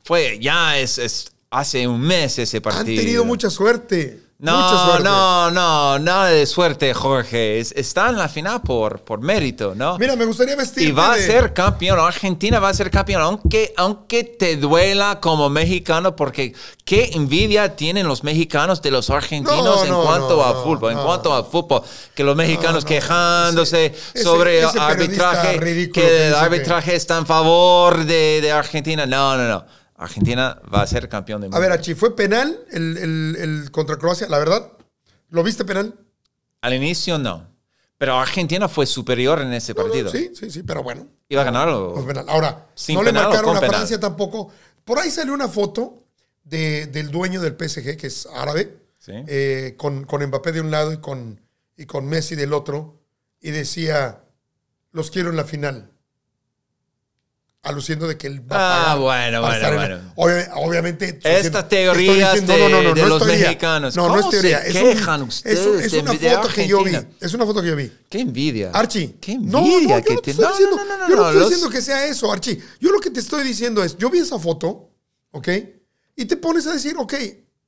S2: fue ya es, hace un mes ese partido. Han tenido
S1: mucha suerte. No, no,
S2: no, nada de suerte, Jorge. está en la final por, por mérito, ¿no? Mira, me gustaría vestir. Y va a ser campeón. Argentina va a ser campeón, aunque, aunque te duela como mexicano, porque qué envidia tienen los mexicanos de los argentinos en cuanto a fútbol. en cuanto a fútbol, que los mexicanos quejándose sobre el arbitraje, que el arbitraje está en favor de, de Argentina. No, no, no. Argentina va a ser campeón del mundo. A ver,
S1: Achi, ¿fue penal el, contra Croacia? La verdad, ¿lo viste penal?
S2: Al inicio no. Pero Argentina fue superior en ese partido. sí, sí, sí, pero bueno. Iba a ganarlo. Ahora, no le marcaron a Francia
S1: tampoco. Por ahí salió una foto del dueño del PSG, que es árabe, eh, con, con, Mbappé de un lado y con, y con Messi del otro, y decía, los quiero en la final aluciendo de que él va ah, bueno, bueno, bueno. Obviamente, Estas teorías de, no, no, no, de los mexicanos. No, no es teoría. Se es, quejan ustedes es, una foto que yo vi. Es una foto que yo vi. Qué envidia. Archie. Qué envidia. No, no, no no, yo no estoy diciendo que sea eso, Archie. Yo lo que te estoy diciendo es, yo vi esa foto, ¿ok? Y te pones a decir, ok,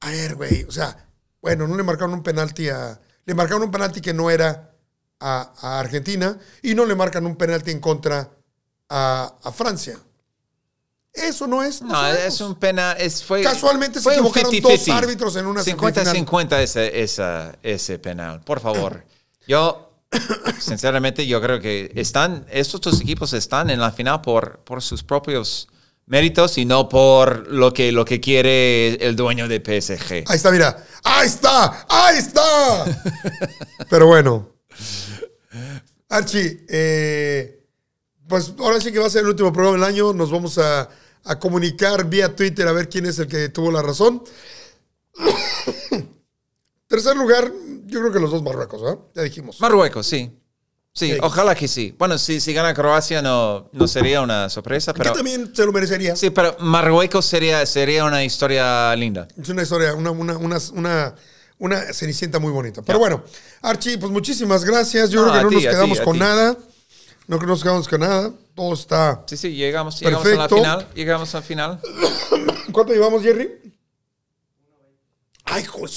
S1: a ver, güey, o sea, bueno, no le marcaron un penalti a... Le marcaron un penalti que no era a, a Argentina y no le marcan un penalti en contra a, Francia. Eso no es. No, es un penal fue, Casualmente se equivocaron 50 dos árbitros en una 50-50
S2: ese, ese penal. Por favor. Yo, sinceramente, yo creo que están, estos dos equipos están en la final por, por sus propios méritos y no por lo que, lo que quiere el dueño de PSG. Ahí
S1: está, mira. Ahí está. Ahí está. Pero bueno. Archie, eh pues ahora sí que va a ser el último programa del año. Nos vamos a, comunicar vía Twitter a ver quién es el que tuvo la razón. Tercer lugar, yo creo que los dos Marruecos, ¿eh? Ya dijimos.
S2: Marruecos, sí. Sí, ojalá que sí. Bueno, si, si gana Croacia no, no sería una sorpresa, pero... también
S1: se lo merecería. Sí,
S2: pero Marruecos sería, sería una historia linda.
S1: Es una historia, una, una, una, una, cenicienta muy bonita. Pero bueno, Archie, pues muchísimas gracias. Yo creo que no nos quedamos con nada no que nos quedamos con nada, todo está. Sí, sí, llegamos, llegamos a la final. Llegamos al final. ¿Cuánto llevamos, Jerry? Ay, joder!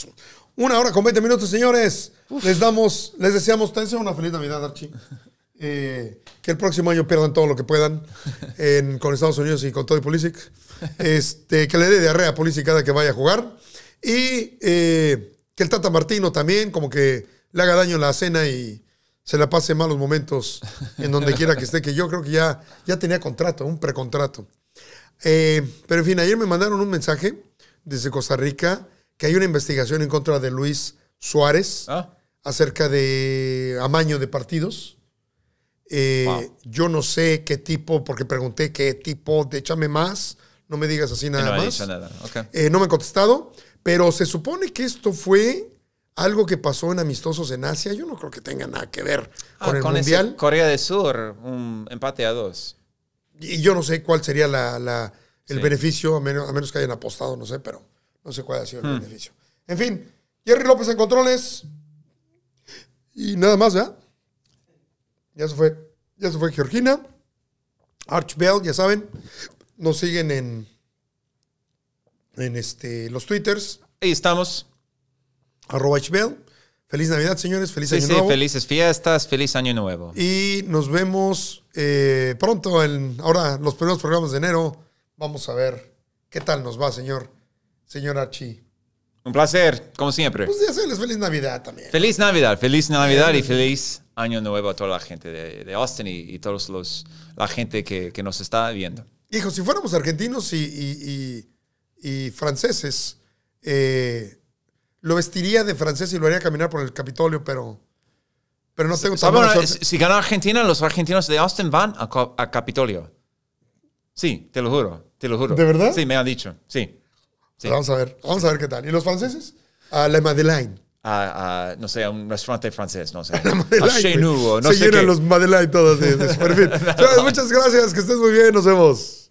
S1: Una hora con 20 minutos, señores. Les damos, les deseamos, tense una feliz Navidad, Archie. Eh, que el próximo año pierdan todo lo que puedan con Estados Unidos y con todo y Este, que le dé diarrea a Pulisic cada que vaya a jugar. Y eh, que el Tata Martino también, como que le haga daño en la cena y se la pase malos momentos en donde quiera que esté, que yo creo que ya, ya tenía contrato, un precontrato. Eh, pero en fin, ayer me mandaron un mensaje desde Costa Rica que hay una investigación en contra de Luis Suárez ah. acerca de amaño de partidos. Eh, yo no sé qué tipo, porque pregunté qué tipo de échame más, no me digas así nada más. Eh, no me han contestado, pero se supone que esto fue algo que pasó en amistosos en Asia, yo no creo que tenga nada que ver ah, con el Mundial.
S2: Corea del Sur, un empate a dos.
S1: Y yo no sé cuál sería el beneficio, a menos, que hayan apostado, no sé, pero no sé cuál ha sido el hmm. beneficio. En fin, Jerry López en controles. Y nada más, ¿verdad? Ya se fue. Ya se fue Georgina. Archbell, ya saben. Nos siguen en, en este, los twitters. Ahí estamos arroba Feliz Navidad, señores. Feliz Año Nuevo.
S2: Felices fiestas, feliz Año Nuevo.
S1: Y nos vemos eh, pronto. En, ahora, los primeros programas de enero. Vamos a ver qué tal nos va, señor. Señor Archie.
S2: Un placer, como siempre. Pues
S1: les feliz Navidad también.
S2: Feliz Navidad, feliz Navidad y feliz Año Nuevo a toda la gente de, Austin y, todos los la gente que, nos está viendo.
S1: Hijo, si fuéramos argentinos y, y franceses, eh, lo vestiría de francés y lo haría caminar por el Capitolio, pero, pero no tengo tan buena Si gana
S2: Argentina, los argentinos de Austin van a, Capitolio. Sí, te lo juro, te lo juro. ¿De verdad? Sí, me han dicho, sí. Vamos a
S1: ver, vamos a ver qué tal. ¿Y los franceses? A la Madeleine.
S2: A, no sé, a un restaurante francés, no sé. La Madeleine, a Chenou, no se llenan los Madeleine todos Muchas gracias, que
S1: estés muy bien, nos vemos.